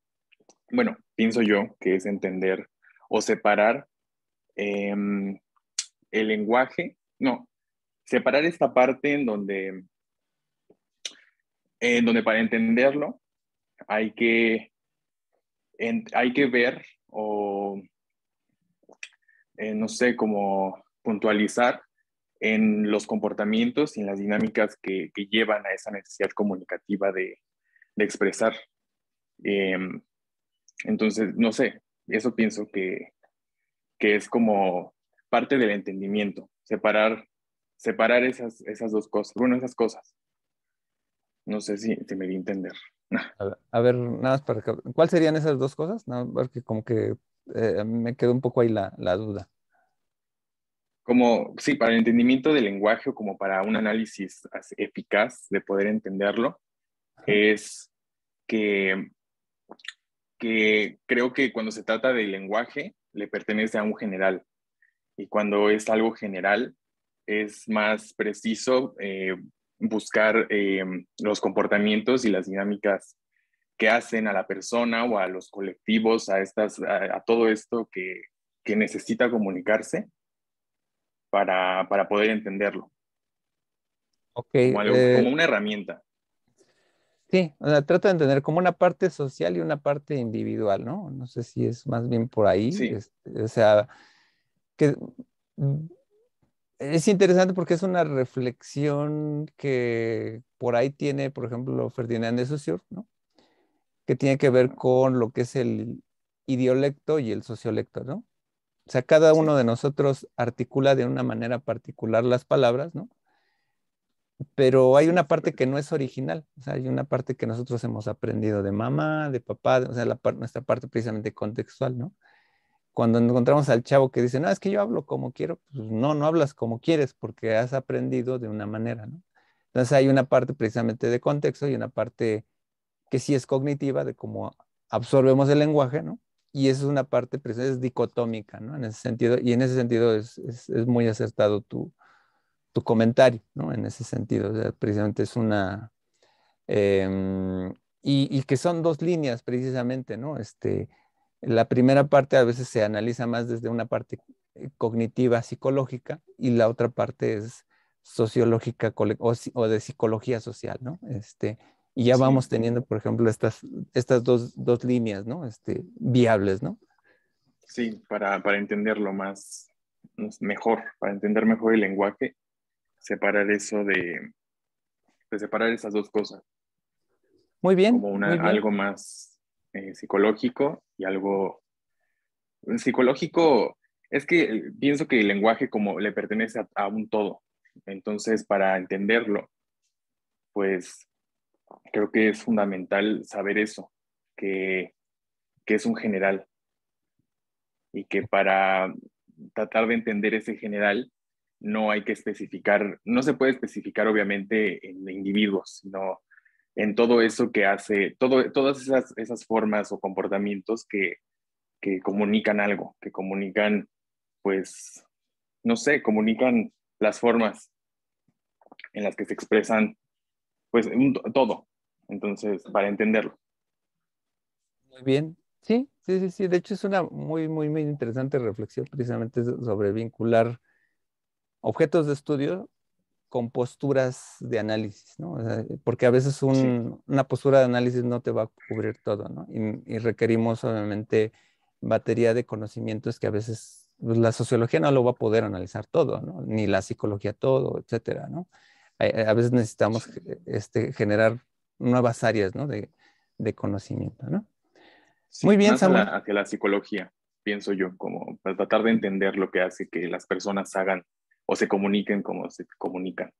bueno, pienso yo que es entender o separar em, el lenguaje, no, separar esta parte en donde, en donde para entenderlo hay que hay que ver o, eh, no sé, cómo puntualizar en los comportamientos y en las dinámicas que, llevan a esa necesidad comunicativa de, expresar. Em, entonces, no sé, eso pienso que, que, es como parte del entendimiento, separar, separar esas, esas dos cosas, bueno, esas cosas. No sé si, si me di a entender. A ver, nada más para... ¿Cuáles serían esas dos cosas? porque como que eh, me quedó un poco ahí la, duda. Como, sí, para el entendimiento del lenguaje o como para un análisis eficaz de poder entenderlo, es que, que creo que cuando se trata del lenguaje, le pertenece a un general. Y cuando es algo general, es más preciso eh, buscar em, los comportamientos y las dinámicas que hacen a la persona o a los colectivos, a, estas, a, todo esto que, que necesita comunicarse para, para, poder entenderlo. Okay, como, eh, una herramienta. Sí, trata de entender como una parte social y una parte individual, ¿no? No sé si es más bien por ahí. Sí. Este, o sea, que es interesante porque es una reflexión que por ahí tiene, por ejemplo, Ferdinand de Saussure, ¿no? que tiene que ver con lo que es el idiolecto y el sociolecto, ¿no? O sea, cada uno de nosotros articula de una manera particular las palabras, ¿no? Pero hay una parte que no es original, o sea, hay una parte que nosotros hemos aprendido de mamá, de papá, o sea, nuestra parte precisamente contextual, ¿no? cuando encontramos al chavo que dice, no, es que yo hablo como quiero, pues no, no hablas como quieres porque has aprendido de una manera, ¿no? Entonces hay una parte precisamente de contexto y una parte que sí es cognitiva de cómo absorbemos el lenguaje, ¿no? Y eso es una parte precisamente dicotómica, ¿no? En ese sentido, y en ese sentido es, es, muy acertado tu, tu, comentario, ¿no? En ese sentido, precisamente es una... Em, y, y, que son dos líneas precisamente, ¿no? Este, la primera parte a veces se analiza más desde una parte eh, cognitiva, psicológica, y la otra parte es sociológica o, de psicología social, ¿no? Este, y ya vamos teniendo, por ejemplo, estas, estas dos, líneas, ¿no? Este, viables, ¿no? Sí, para, entenderlo más, mejor, para entender mejor el lenguaje, separar eso de, separar esas dos cosas. Muy bien. Como algo más eh, psicológico y algo psicológico. Es que pienso que el lenguaje como le pertenece a, un todo. Entonces, para entenderlo, pues creo que es fundamental saber eso, que, que es un general y que para tratar de entender ese general no hay que especificar, no se puede especificar obviamente en individuos, sino en todo eso que hace, todo, todas esas, formas o comportamientos que, comunican algo, que comunican, pues, no sé, comunican las formas en las que se expresan, pues, todo. Entonces, para entenderlo. Muy bien. Sí, sí, sí, sí. De hecho, es una muy, muy, muy interesante reflexión precisamente sobre vincular objetos de estudio con posturas de análisis, ¿no? Eh, porque a veces una postura de análisis no te va a cubrir todo, ¿no? Y, requerimos obviamente batería de conocimientos que a veces pues, la sociología no lo va a poder analizar todo, ¿no? Ni la psicología todo, etcétera, ¿no? A, eh, veces necesitamos este, generar nuevas áreas, De, conocimiento, ¿no? Muy bien, Samuel. la psicología, pienso yo, como para tratar de entender lo que hace que las personas hagan o se comuniquen como se comunican.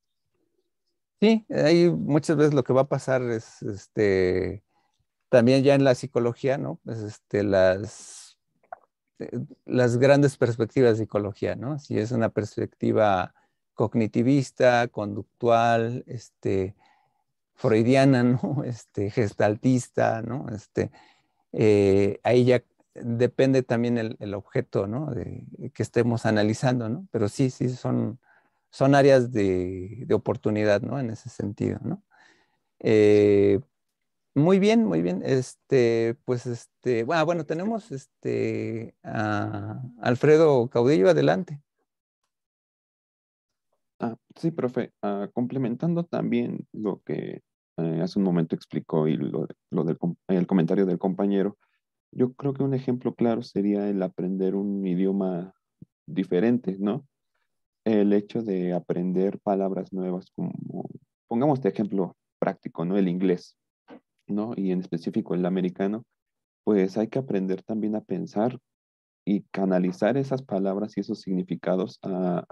Sí, ahí muchas veces lo que va a pasar es, este, también ya en la psicología, ¿no? este, las, eh, las grandes perspectivas de psicología, ¿no? Si es una perspectiva cognitivista, conductual, este, freudiana, ¿no? Este, gestaltista, ¿no? Este, eh, ahí ya depende también el, objeto ¿no? de, eh, que estemos analizando, ¿no? Pero sí, sí, son, son áreas de, oportunidad, ¿no? En ese sentido, ¿no? Eh, muy bien, muy bien. Este, pues este, bueno, tenemos este a Alfredo Caudillo, adelante. Ah, sí, profe, ah, complementando también lo que eh, hace un momento explicó y lo, del el comentario del compañero, yo creo que un ejemplo claro sería el aprender un idioma diferente, ¿no? El hecho de aprender palabras nuevas como, pongamos de ejemplo práctico, ¿no? El inglés, ¿no? Y en específico el americano, pues hay que aprender también a pensar y canalizar esas palabras y esos significados a,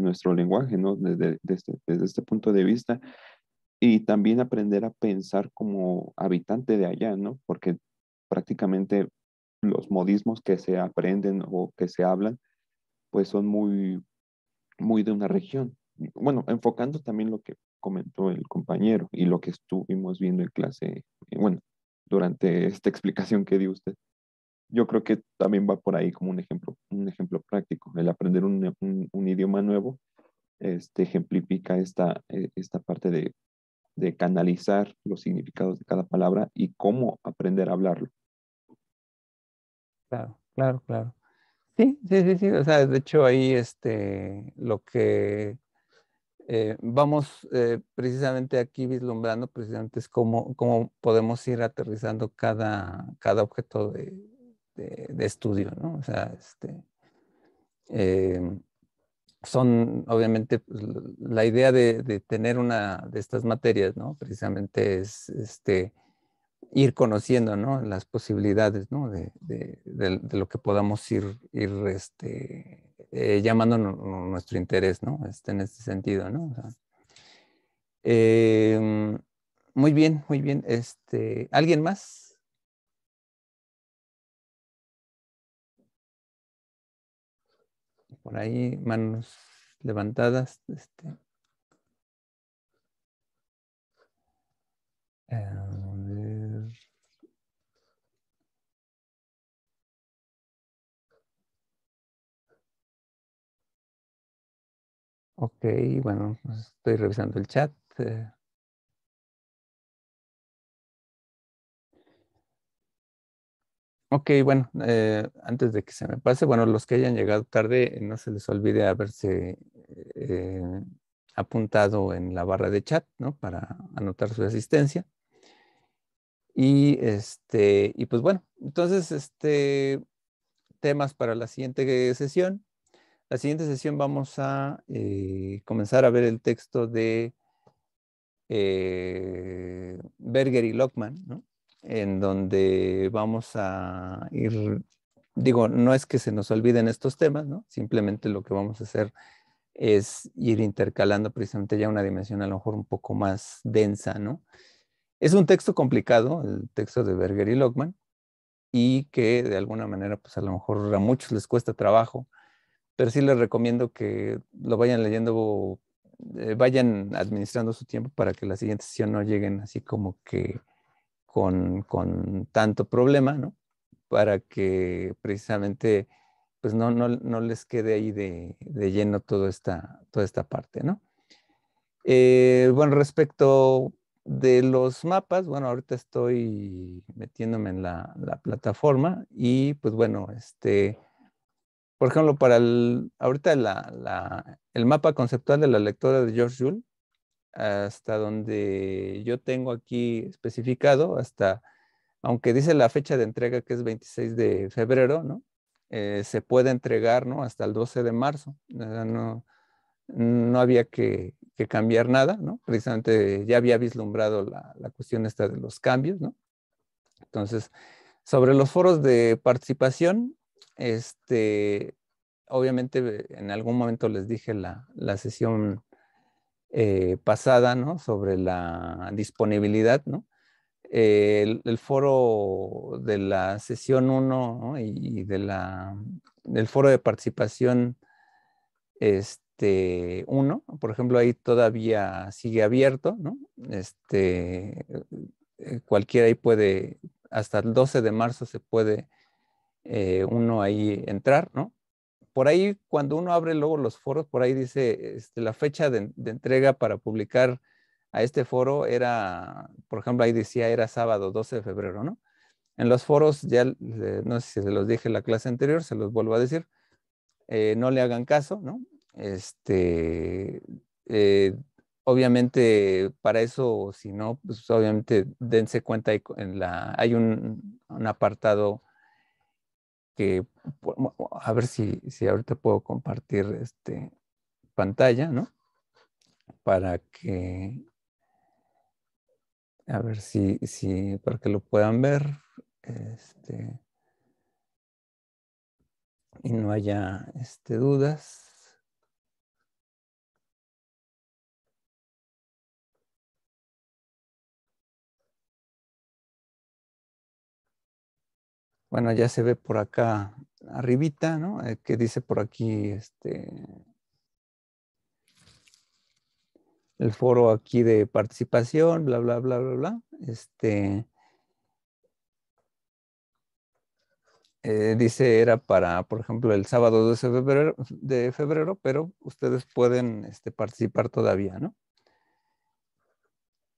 nuestro lenguaje, ¿no? Desde, desde, desde, este punto de vista. Y también aprender a pensar como habitante de allá, ¿no? Porque prácticamente los modismos que se aprenden o que se hablan, pues son muy, muy de una región. Bueno, enfocando también lo que comentó el compañero y lo que estuvimos viendo en clase, eh, bueno, durante esta explicación que dio usted. Yo creo que también va por ahí como un ejemplo, un ejemplo práctico. El aprender un, idioma nuevo este, ejemplifica esta, eh, esta parte de canalizar los significados de cada palabra y cómo aprender a hablarlo. Claro, claro, claro. Sí, sí, sí, sí. O sea, de hecho ahí este, lo que eh, vamos eh, precisamente aquí vislumbrando precisamente es cómo, cómo podemos ir aterrizando cada, cada objeto de, estudio, ¿no? O sea, este, em, son obviamente pues, la idea de, de, tener una de estas materias, ¿no? Precisamente es este, ir conociendo, ¿no? Las posibilidades, ¿no? De, lo que podamos ir, ir este, eh, llamando nuestro interés, ¿no? Este, en este sentido, ¿no? Em, muy bien, muy bien. Este, ¿Alguien más? Por ahí, manos levantadas. Este. Em, Ok, bueno, pues estoy revisando el chat. Eh. Ok, bueno, eh, antes de que se me pase, bueno, los que hayan llegado tarde, eh, no se les olvide haberse apuntado en la barra de chat, ¿no? Para anotar su asistencia. Y este, y pues bueno, entonces, este, temas para la siguiente sesión. La siguiente sesión vamos a eh, comenzar a ver el texto de eh, Berger y Lockman, ¿no? en donde vamos a ir, digo, no es que se nos olviden estos temas, ¿no? simplemente lo que vamos a hacer es ir intercalando precisamente ya una dimensión a lo mejor un poco más densa. ¿no? Es un texto complicado, el texto de Berger y Lockman, y que de alguna manera, pues a lo mejor a muchos les cuesta trabajo pero sí les recomiendo que lo vayan leyendo, eh, vayan administrando su tiempo para que la siguiente sesión no lleguen así como que con, con tanto problema, ¿no? Para que precisamente pues no, no, no les quede ahí de, lleno toda esta, toda esta parte, ¿no? Eh, bueno, respecto de los mapas, bueno, ahorita estoy metiéndome en la plataforma y pues bueno, este por ejemplo, para el, ahorita el mapa conceptual de la lectura de George Jules, hasta donde yo tengo aquí especificado, hasta, aunque dice la fecha de entrega que es 26 de febrero, ¿no? Eh, se puede entregar, ¿no? Hasta el 12 de marzo. No, no había que, cambiar nada, ¿no? Precisamente ya había vislumbrado la, cuestión esta de los cambios, ¿no? Entonces, sobre los foros de participación, este, obviamente en algún momento les dije la, sesión eh, pasada, ¿no? Sobre la disponibilidad, ¿no? Eh, el, foro de la sesión 1 y, de la, del foro de participación este, 1, por ejemplo, ahí todavía sigue abierto, ¿no? Este, eh, cualquiera ahí puede, hasta el 12 de marzo se puede eh, uno ahí entrar, ¿no? Por ahí, cuando uno abre luego los foros, por ahí dice este, la fecha de, entrega para publicar a este foro era, por ejemplo, ahí decía era sábado 12 de febrero, ¿no? En los foros, ya no sé si se los dije en la clase anterior, se los vuelvo a decir, eh, no le hagan caso, ¿no? Este, eh, obviamente para eso, si no, pues obviamente dense cuenta, en la, hay un apartado que, a ver si, ahorita puedo compartir este, pantalla, ¿no? Para que, a ver si, para que lo puedan ver, este, y no haya, este, dudas. Bueno, ya se ve por acá arribita, ¿no? ¿Qué eh, que dice por aquí este el foro aquí de participación, bla, bla, bla, bla, bla. Este, eh, dice era para, por ejemplo, el sábado 12 de febrero, de febrero pero ustedes pueden este, participar todavía, ¿no?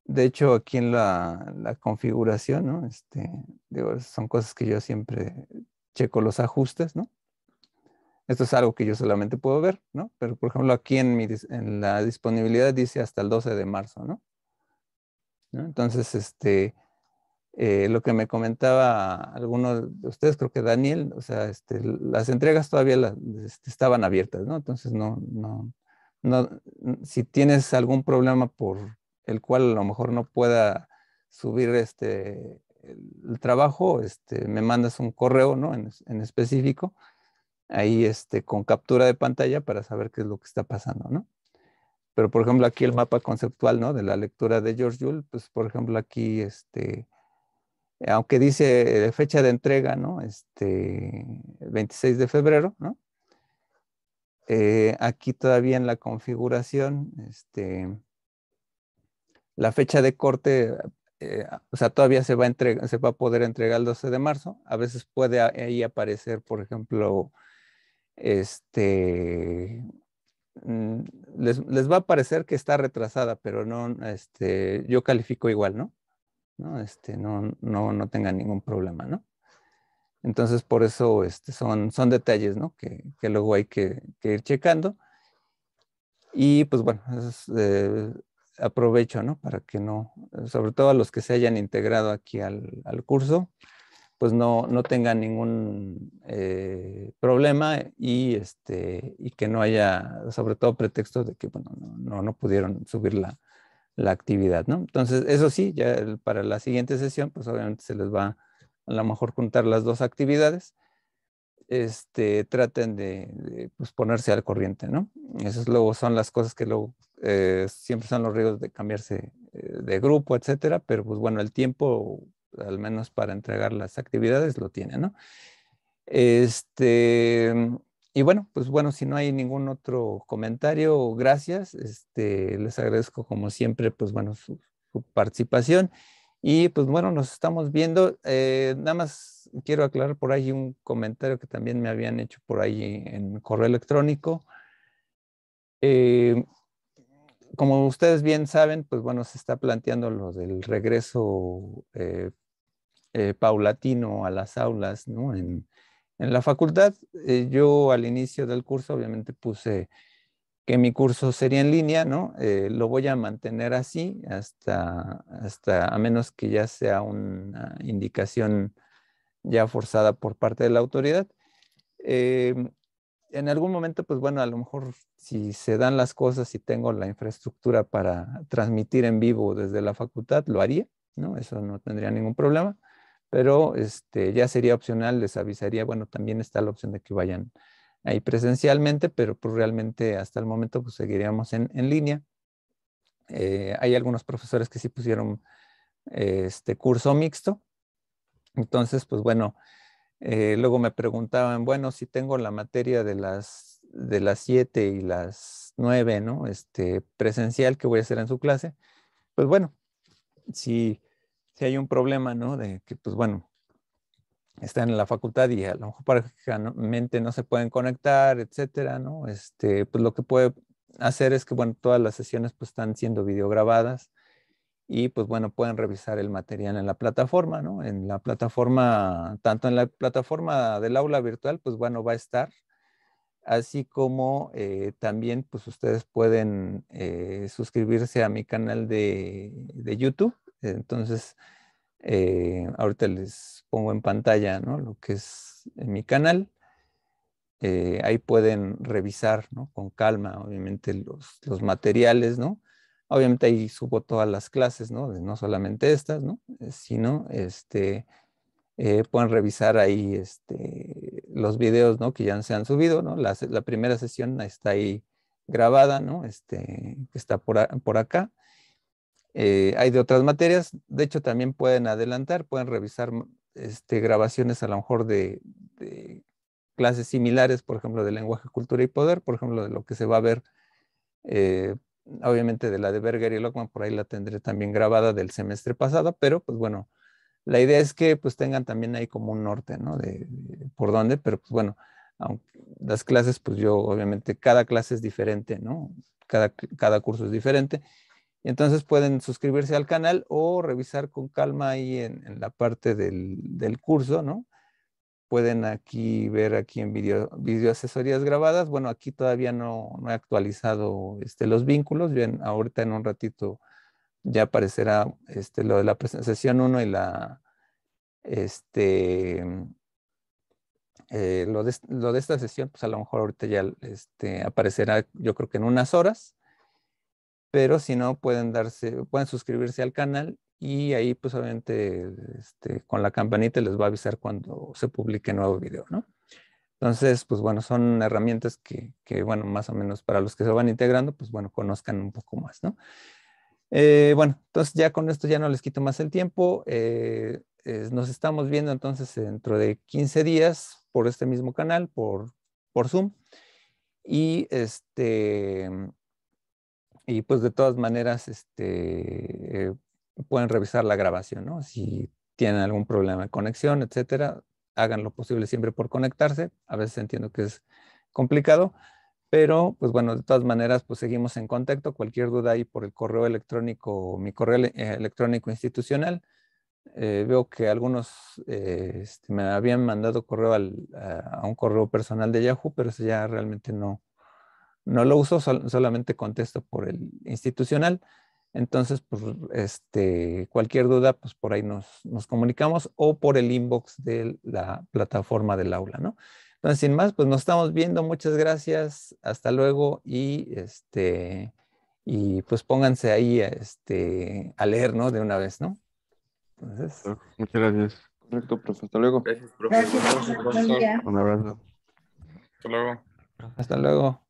de hecho, aquí en la, configuración, ¿no? Este, son cosas que yo siempre checo los ajustes, ¿no? Esto es algo que yo solamente puedo ver, ¿no? Pero, por ejemplo, aquí en, en la disponibilidad dice hasta el 12 de marzo, ¿no? Entonces, este, eh, lo que me comentaba alguno de ustedes, creo que Daniel, o sea, este, las entregas todavía este, estaban abiertas, ¿no? Entonces, no, no, no, si tienes algún problema por el cual a lo mejor no pueda subir este, el trabajo, este, me mandas un correo ¿no? en, específico, ahí este, con captura de pantalla para saber qué es lo que está pasando. ¿no? Pero, por ejemplo, aquí el mapa conceptual ¿no? de la lectura de George Yule, pues, por ejemplo, aquí, este, aunque dice eh, fecha de entrega, ¿no? este, 26 de febrero, ¿no? Eh, aquí todavía en la configuración, este, la fecha de corte, eh, o sea, todavía se va, a se va a poder entregar el 12 de marzo. A veces puede ahí aparecer, por ejemplo, este, mm, les, va a parecer que está retrasada, pero no, este, yo califico igual, ¿no? No, este, no, no, no tengan ningún problema, ¿no? Entonces, por eso este, son, son detalles, ¿no? Que, luego hay que, ir checando. Y pues bueno, es, eh, aprovecho, ¿no? Para que no, eh, sobre todo a los que se hayan integrado aquí al, curso, pues no, tengan ningún eh, problema y, este, y que no haya, sobre todo pretexto de que, bueno, no, no, pudieron subir la, la, actividad, ¿no? Entonces, eso sí, ya para la siguiente sesión, pues obviamente se les va a lo mejor juntar las dos actividades este, traten de, pues, ponerse al corriente, ¿no? Esas luego son las cosas que luego eh, siempre son los riesgos de cambiarse eh, de grupo, etcétera, pero pues bueno, el tiempo, al menos para entregar las actividades, lo tiene, ¿no? Este, y bueno, pues bueno, si no hay ningún otro comentario, gracias. Este, les agradezco como siempre, pues bueno, su, participación. Y pues bueno, nos estamos viendo. Eh, nada más quiero aclarar por ahí un comentario que también me habían hecho por ahí en correo electrónico. Eh, como ustedes bien saben, pues bueno, se está planteando lo del regreso eh, eh, paulatino a las aulas, ¿no? En, la facultad, yo al inicio del curso obviamente puse que mi curso sería en línea, ¿no? lo voy a mantener así hasta, hasta, a menos que ya sea una indicación ya forzada por parte de la autoridad. Em, en algún momento, pues bueno, a lo mejor si se dan las cosas y tengo la infraestructura para transmitir en vivo desde la facultad, lo haría, ¿no? Eso no tendría ningún problema, pero este, ya sería opcional, les avisaría, bueno, también está la opción de que vayan ahí presencialmente, pero pues realmente hasta el momento pues seguiríamos en, línea. Eh, hay algunos profesores que sí pusieron este curso mixto, entonces, pues bueno, eh, luego me preguntaban, bueno, si tengo la materia de las, de las 7 y las 9, ¿no? Este, presencial que voy a hacer en su clase. Pues bueno, si, si hay un problema, ¿no? De que, pues bueno, están en la facultad y a lo mejor prácticamente no se pueden conectar, etcétera, ¿no? Este, pues lo que puede hacer es que, bueno, todas las sesiones pues están siendo videograbadas y pues bueno, pueden revisar el material en la plataforma, ¿no? En la plataforma, tanto en la plataforma del aula virtual, pues bueno, va a estar, así como eh, también pues ustedes pueden eh, suscribirse a mi canal de, YouTube, entonces eh, ahorita les pongo en pantalla, ¿no? Lo que es mi canal. ahí pueden revisar ¿no? con calma, obviamente, los, los materiales, ¿no? Obviamente ahí subo todas las clases, ¿no? No solamente estas, ¿no? Eh, sino, este, eh, pueden revisar ahí, este, los videos, ¿no? Que ya se han subido, ¿no? La, primera sesión está ahí grabada, ¿no? Este, que está por, acá. Eh, hay de otras materias, de hecho también pueden adelantar, pueden revisar este, grabaciones a lo mejor de, clases similares, por ejemplo, de lenguaje, cultura y poder, por ejemplo, de lo que se va a ver obviamente de la de Berger y Lockman, por ahí la tendré también grabada del semestre pasado, pero pues bueno, la idea es que pues tengan también ahí como un norte, ¿no? De, por dónde, pero pues bueno, las clases, pues yo obviamente cada clase es diferente, ¿no? Cada, cada curso es diferente. entonces pueden suscribirse al canal o revisar con calma ahí en, en la parte del, del curso, ¿no? pueden aquí ver aquí en video, asesorías grabadas. Bueno, aquí todavía no, no he actualizado este, los vínculos. Bien, ahorita en un ratito ya aparecerá este, lo de la sesión 1 y la este eh, lo, de, esta sesión, pues a lo mejor ahorita ya este, aparecerá yo creo que en unas horas. Pero si no, pueden darse, pueden suscribirse al canal y ahí pues obviamente este, con la campanita les va a avisar cuando se publique nuevo video, ¿no? Entonces, pues bueno, son herramientas que, bueno, más o menos para los que se van integrando, pues bueno, conozcan un poco más, ¿no? Eh, bueno, entonces ya con esto ya no les quito más el tiempo. Eh, nos estamos viendo entonces dentro de 15 días por este mismo canal, por, por Zoom. Y este, y pues de todas maneras, este, pueden revisar la grabación, ¿no? Si tienen algún problema de conexión, etcétera, hagan lo posible siempre por conectarse. A veces entiendo que es complicado, pero pues bueno, de todas maneras, pues seguimos en contacto. Cualquier duda ahí por el correo electrónico, mi correo eh, electrónico institucional. Eh, veo que algunos eh, este, me habían mandado correo a, un correo personal de Yahoo, pero ese ya realmente no, lo uso, solamente contesto por el institucional. Entonces, pues, este, cualquier duda, pues por ahí nos, comunicamos o por el inbox de la plataforma del aula, ¿no? Entonces, sin más, pues nos estamos viendo. Muchas gracias. Hasta luego y este y pues pónganse ahí a, este, a leer, ¿no? De una vez, ¿no? Entonces... Muchas gracias. Correcto, Hasta luego. Gracias, profe. Un abrazo. Hasta luego. Hasta luego.